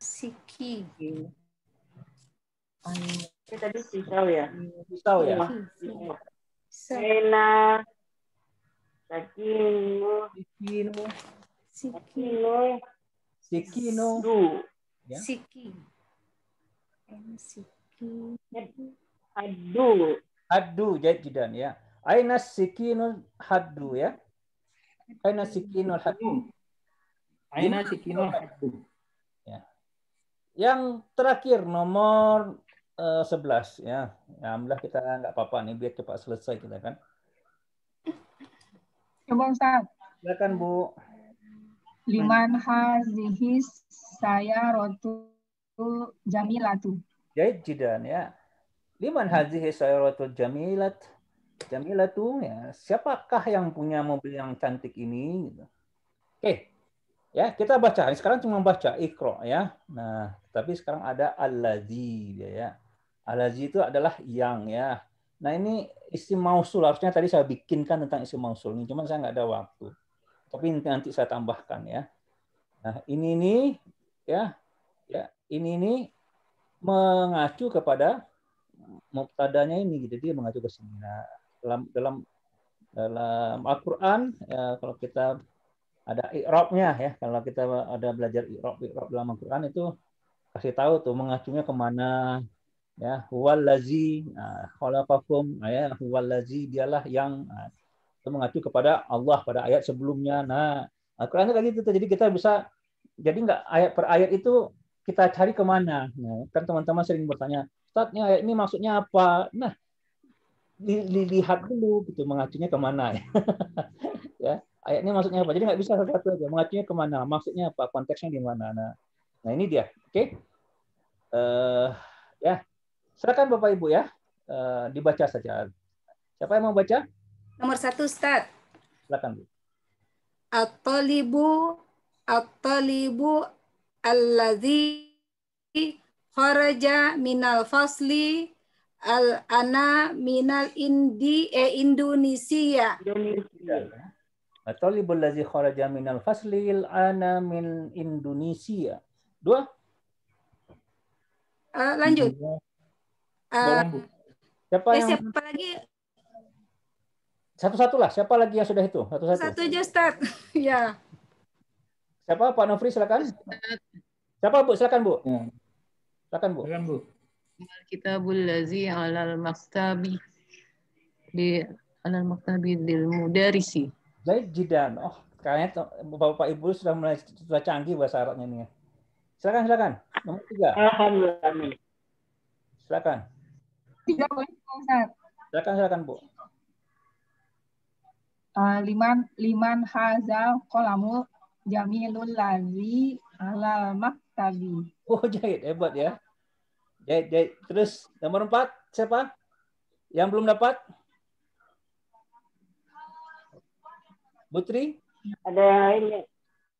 Sikin. Aina, Ini tadi pisau ya? Pisau ya? Aina. Sakino. Sikino. Sikino.
Sikino.
Siki.
Siki. Siki.
Haddu. Haddu jidan ya. Aina sikinul haddu ya. Aina sikinul haddu. Hmm.
Aina sikinul haddu. Ya.
Yang terakhir nomor uh, eh, 11 ya. ya. Alhamdulillah kita nggak apa-apa nih biar cepat selesai kita kan.
Coba Ustaz.
Silakan Bu.
Liman zihis saya rotu jamilatu.
jidan ya liman hadhihi sayratul jamilat jamilat tuh ya siapakah yang punya mobil yang cantik ini gitu. Oke. Okay. Ya, kita baca. Sekarang cuma baca ikro ya. Nah, tapi sekarang ada allazi ya. Allazi itu adalah yang ya. Nah, ini isi mausul harusnya tadi saya bikinkan tentang isi mausul ini, cuman saya nggak ada waktu. Tapi nanti saya tambahkan ya. Nah, ini ini ya. Ya, ini ini mengacu kepada mubtadanya ini gitu dia mengacu ke sini. Nah, dalam dalam dalam Al-Qur'an ya, kalau kita ada i'rabnya ya. Kalau kita ada belajar i'rab i'rab dalam Al-Qur'an itu kasih tahu tuh mengacunya kemana ya huwallazi nah, khalaqakum nah, ya huwallazi dialah yang nah, itu mengacu kepada Allah pada ayat sebelumnya nah Al-Qur'an lagi itu gitu jadi kita bisa jadi nggak ayat per ayat itu kita cari kemana nah, kan teman-teman sering bertanya ini ayat ini maksudnya apa? Nah, dilihat dulu gitu mengacunya kemana ya. ya ayat ini maksudnya apa? Jadi nggak bisa satu aja mengacunya kemana, maksudnya apa, konteksnya di mana. Nah, nah ini dia, oke? Okay? Uh, eh, ya, silakan Bapak Ibu ya uh, dibaca saja. Siapa yang mau baca? Nomor satu, Ustaz. Silakan Bu. At-talibu
at-talibu kharaja minal fasli al ana minal indi e Indonesia.
Atau nah, Talibul lazi kharaja minal fasli al ana min Indonesia. Dua. Uh, lanjut. Uh, siapa ya, yang siapa lagi? Satu-satu lah. Siapa lagi yang sudah itu? Satu-satu. Satu
aja, start ya.
Siapa Pak Nofri silakan. Siapa Bu silakan Bu. Hmm. Silakan Bu. Silakan Bu. Kitabul lazi alal maktabi di alal maktabi dil mudarisi. Baik jidan. Oh, kayaknya Bapak Ibu sudah mulai sudah canggih bahasa Arabnya nih ya. Silakan silakan. Nomor tiga. Alhamdulillah. Silakan.
Tiga boleh Ustaz.
Silakan silakan Bu.
Uh, liman liman haza kolamu jamilul lazi alal maktabi.
Oh jahit, hebat ya. Jahit, jahit. Terus nomor empat siapa? Yang belum dapat? Putri? Ada yang lain.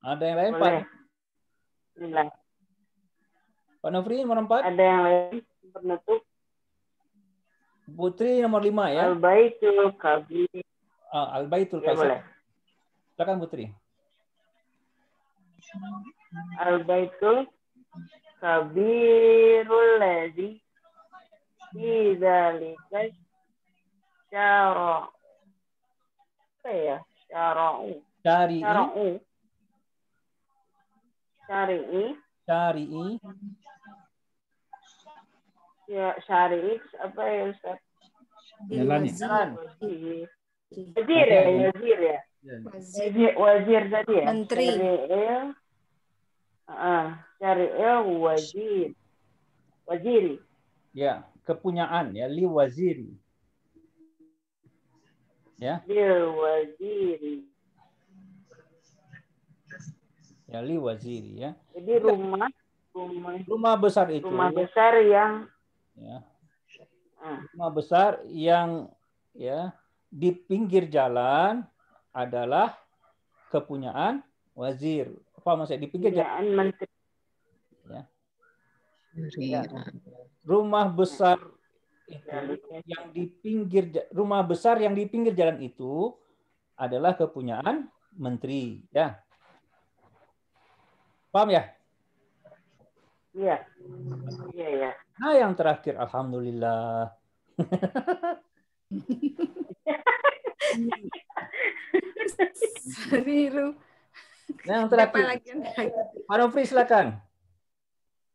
Ada yang lain, Pak? Pak Nofri nomor empat? Ada yang lain penutup. Putri nomor lima ya.
Albaitul Kabi. Ah, Albaitul iya, Kabi. Ya, boleh. Silakan Putri. Albaitul kabirul ladzi fi dzalika syara apa ya syara'u
syari'i syara'u syari'i syari'i
ya syari'i apa ya Ustaz Jalani. Ya? Iya, wazir ya, ya? Iya. wazir ya. Wazir tadi ya. Menteri. Ah, cari ya wazir. Waziri.
Ya, kepunyaan ya li waziri. Ya.
li waziri.
Ya li waziri ya.
Jadi rumah rumah rumah besar itu. Rumah besar yang ya. Ah.
Rumah besar yang ya di pinggir jalan adalah kepunyaan wazir apa maksudnya di pinggir iya, jalan menteri ya. Iya. ya. rumah besar yang di pinggir rumah besar yang di pinggir jalan itu adalah kepunyaan menteri ya paham ya
iya iya ya. nah
yang terakhir alhamdulillah
seru
Nah, yang terakhir. Lagi, Marofri silakan.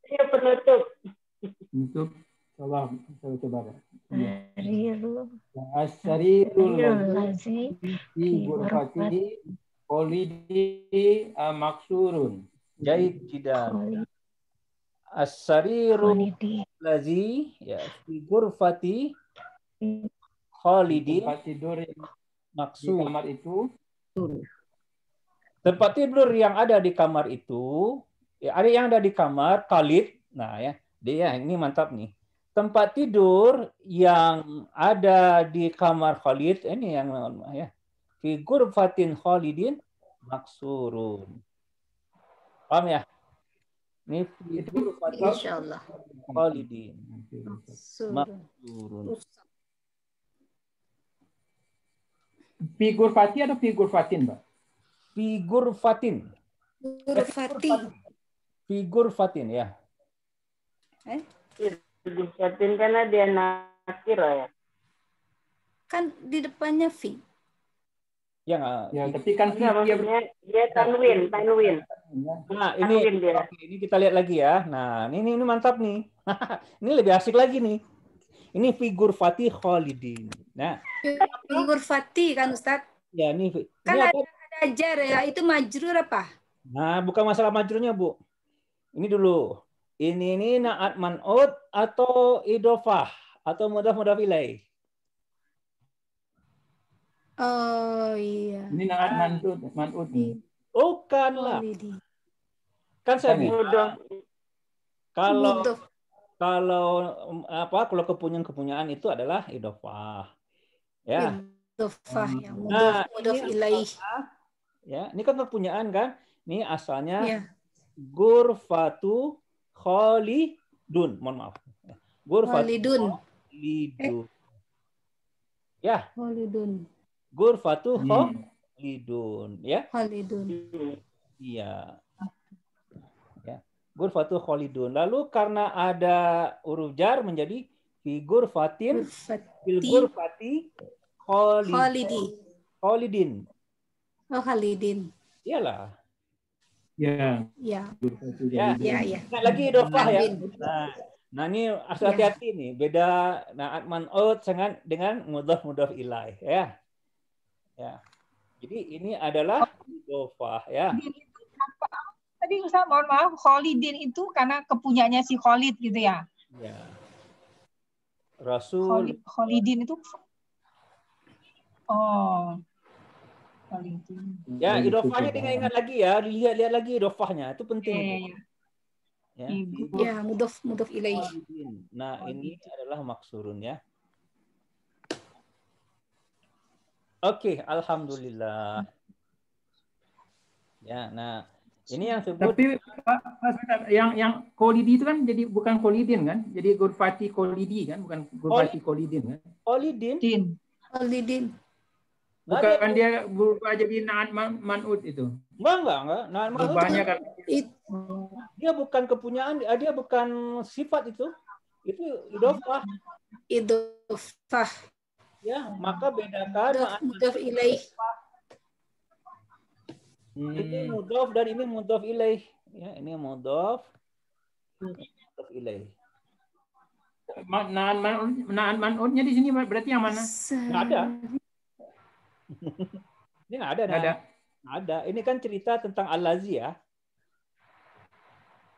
Iya penutup.
Penutup. salam saya coba. Iya, Asarirul iya,
lazi
Ibu burfati kolidi ah, maksurun. Jaid tidak. Asarirul lazi ya di burfati iya. kolidi maksur. Di kamar itu Tempat tidur yang ada di kamar itu, ya, ada yang ada di kamar, khalid, Nah ya, dia ya, ini mantap nih. Tempat tidur yang ada di kamar Khalid eh, ini yang ya. Figur Fatin Khalidin maksurun. Paham ya? Ini figur mhm. Fatin Khalidin.
Maksurun. Figur Fatin
atau figur Fatin, Mbak? Figur Fatin.
Figur eh, Fatin.
Figur Fatin ya. Eh? Figur Fatin karena dia nakir ya. Kan di depannya fi.
Ya nggak Ya, tapi kan ya, dia,
dia tanwin, tanwin. Nah, ini
ini kita lihat lagi ya. Nah, ini ini mantap nih. ini lebih asik lagi nih. Ini figur Fatih Holiday, Nah,
figur
Fatih kan Ustaz?
Ya, ini, kan ini kan ada,
ajar ya, itu majrur apa?
Nah, bukan masalah majrurnya, Bu. Ini dulu. Ini ini naat manut atau idofah atau mudah mudah ilai.
Oh iya.
Ini naat
manut iya.
Oh kan iya.
lah. Kan saya iya. bilang kalau Mudof. kalau um, apa kalau kepunyaan kepunyaan itu adalah idofah. Ya. Idofah yang hmm. Mudah nah, mudah ilaih. Ya, ini kan perpunyaan kan? Ini asalnya yeah. gurfatu kholidun. Mohon maaf. Gurfatu kholidun. Eh. Ya. Kholidun. Gurfatu hmm. kholidun, ya. Kholidun. Iya. Ya. Gurfatu kholidun. Lalu karena ada huruf jar menjadi figur fatin, figur fati kholidi. Kholidin.
Oh, Khalidin.
Iyalah.
Ya. Ya.
Ya, ya. ya.
Nah, lagi idofah ya. Nah,
nah ini harus ya. hati-hati ya. nih. Beda nah atman man'ud dengan dengan mudah-mudah ilai ya. Ya. Jadi ini adalah idofah ya.
Tadi Ustaz mohon maaf, Khalidin itu karena kepunyanya si Khalid gitu ya.
Ya. Rasul Khalid,
Khalidin itu Oh paling tinggi. Ya, nah, idofahnya ingat-ingat
lagi ya, lihat-lihat lagi idofahnya. Itu penting. Iya, iya. Ya, Ya, ya
mudof mudof ilaih. Iya.
Nah, ini gitu. adalah maksurun ya. Oke, okay, alhamdulillah. Ya, nah ini yang sebut Tapi Pak, yang yang kolidi itu kan jadi bukan kolidin kan? Jadi gurfati kolidi kan, bukan gurfati kolidin kan? Kolidin. Kolidin. Bukan ada. dia berubah jadi Na'at manut itu. Enggak, enggak, enggak. Na'at manut Berubahnya kan. Itu. Dia bukan kepunyaan, eh, dia bukan sifat itu. Itu idofah. Idofah. Ya, maka bedakan. Mudof ilaih. Ini mudof dan ini mudof ilaih. Ya, ini mudof. Mudof ilaih.
Na'at manutnya di sini berarti yang mana? Enggak ada.
Ini nggak ada, nggak ada. Nggak ada. Ini kan cerita tentang Al-Lazi ya.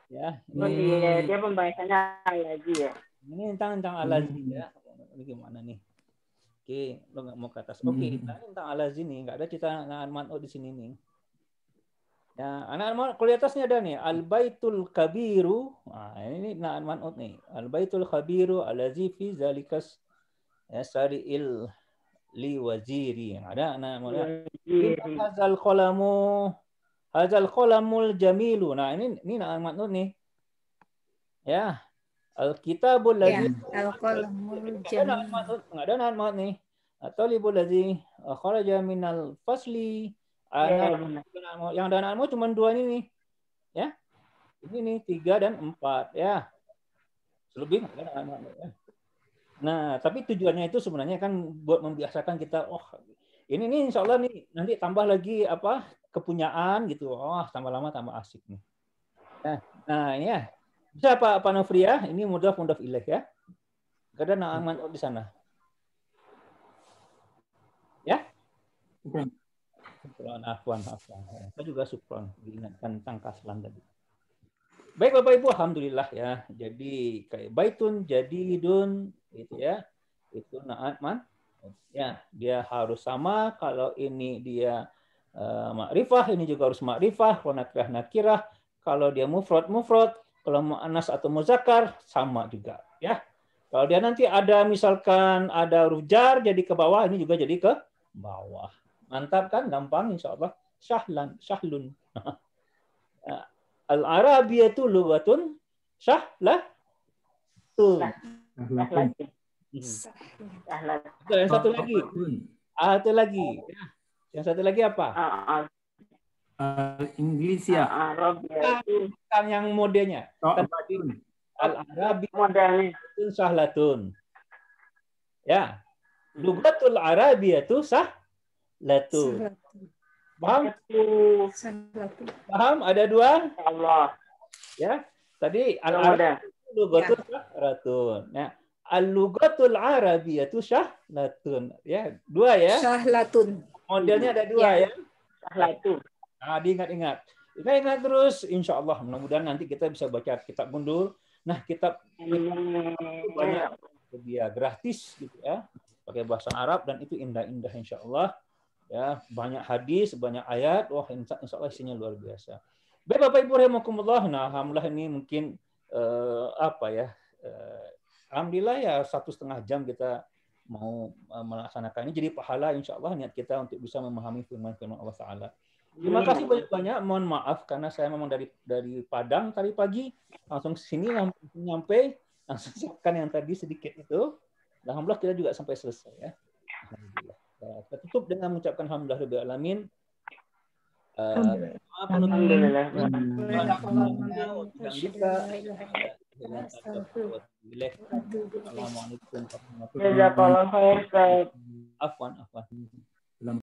Ya. Ini... Oh, iya, dia
pembahasannya Al-Lazi ya. Ini tentang tentang Al-Lazi hmm. ya. Ini gimana nih? Oke, lo nggak mau ke atas. Oke, okay, hmm. tentang Al-Lazi nih. Nggak ada cerita dengan Manu di sini nih. Ya, anak anak kalau di atas nih ada nih Al-Baitul Kabiru. Nah, ini nih Na'an Man'ud nih. Al-Baitul Kabiru Al-Lazi ya zalikas il li waziri. Ada anak mulia. Hazal qalamu hazal qalamul jamilu. Nah, ini ini nak matnun nih. Ya. Al-kitabul ya, ladzi ya, al-qalamul jamilu Enggak ada nak amat nih. At-talibul ladzi eh, kharaja minal fasli. Ya, ya, yang ada anakmu cuma dua ini nih. Ya. Ini nih tiga dan empat ya. Selebih ada anak ya. Nah, tapi tujuannya itu sebenarnya kan buat membiasakan kita, oh ini nih insya Allah nih nanti tambah lagi apa kepunyaan gitu, oh tambah lama tambah asik nih. Nah, nah ini ya bisa Pak Panofri ya, ini mudah mudah ilah ya. Gak ada naaman hmm. di sana. Ya? Supron, afwan, afwan. Saya juga supron diingatkan tentang kaslan tadi. Baik Bapak Ibu, alhamdulillah ya. Jadi kayak baitun, jadi dun, gitu ya itu naat man ya dia harus sama kalau ini dia uh, makrifah ini juga harus makrifah kalau nakirah nakirah kalau dia mufrad mufrad kalau mu'anas atau muzakkar sama juga ya kalau dia nanti ada misalkan ada rujar jadi ke bawah ini juga jadi ke bawah mantap kan gampang insya Allah syahlan syahlun ya. al arabiyatu lubatun syahlah tuh Ahlakun. Ahlakun. Hmm. Yang satu lagi. Ah, satu lagi. Ya. Yang satu lagi apa? Al ah, ah. ya. ya. Bukan yang modenya. Oh, kan al Arabi. modalnya Sahlatun. Ya. Hmm. Lugatul Arabia itu sah latun. Paham? Paham? Ada dua? Allah. Ya. Tadi al Arabi. Iya. syahlatun. ya. al-lugatul arabiyatu syahlatun. Ya, dua ya. Syahlatun. Modelnya ada dua ya. ya. Syahlatun. Nah, diingat-ingat. Kita ingat terus, insya Allah. Mudah-mudahan nanti kita bisa baca kitab mundur Nah, kitab banyak dia gratis gitu ya, pakai bahasa Arab dan itu indah-indah insya Allah. Ya, banyak hadis, banyak ayat. Wah, insya, insya Allah isinya luar biasa. Baik Bapak Ibu rahimakumullah. Nah, alhamdulillah ini mungkin uh, apa ya uh, alhamdulillah ya satu setengah jam kita mau eh, melaksanakan ini jadi pahala insya Allah niat kita untuk bisa memahami firman-firman Allah Taala. Terima iya. kasih banyak-banyak. Mohon maaf karena saya memang dari dari Padang tadi pagi langsung sini langsung nyampe langsung siapkan yang tadi sedikit itu. Alhamdulillah kita juga sampai selesai ya. Alhamdulillah. Ya, kita tutup dengan mengucapkan alhamdulillah alamin. Uh, Alhamdulillah. Alhamdulillah. Alhamdulillah.
Alhamdulillah. Alhamdulillah.
afwan.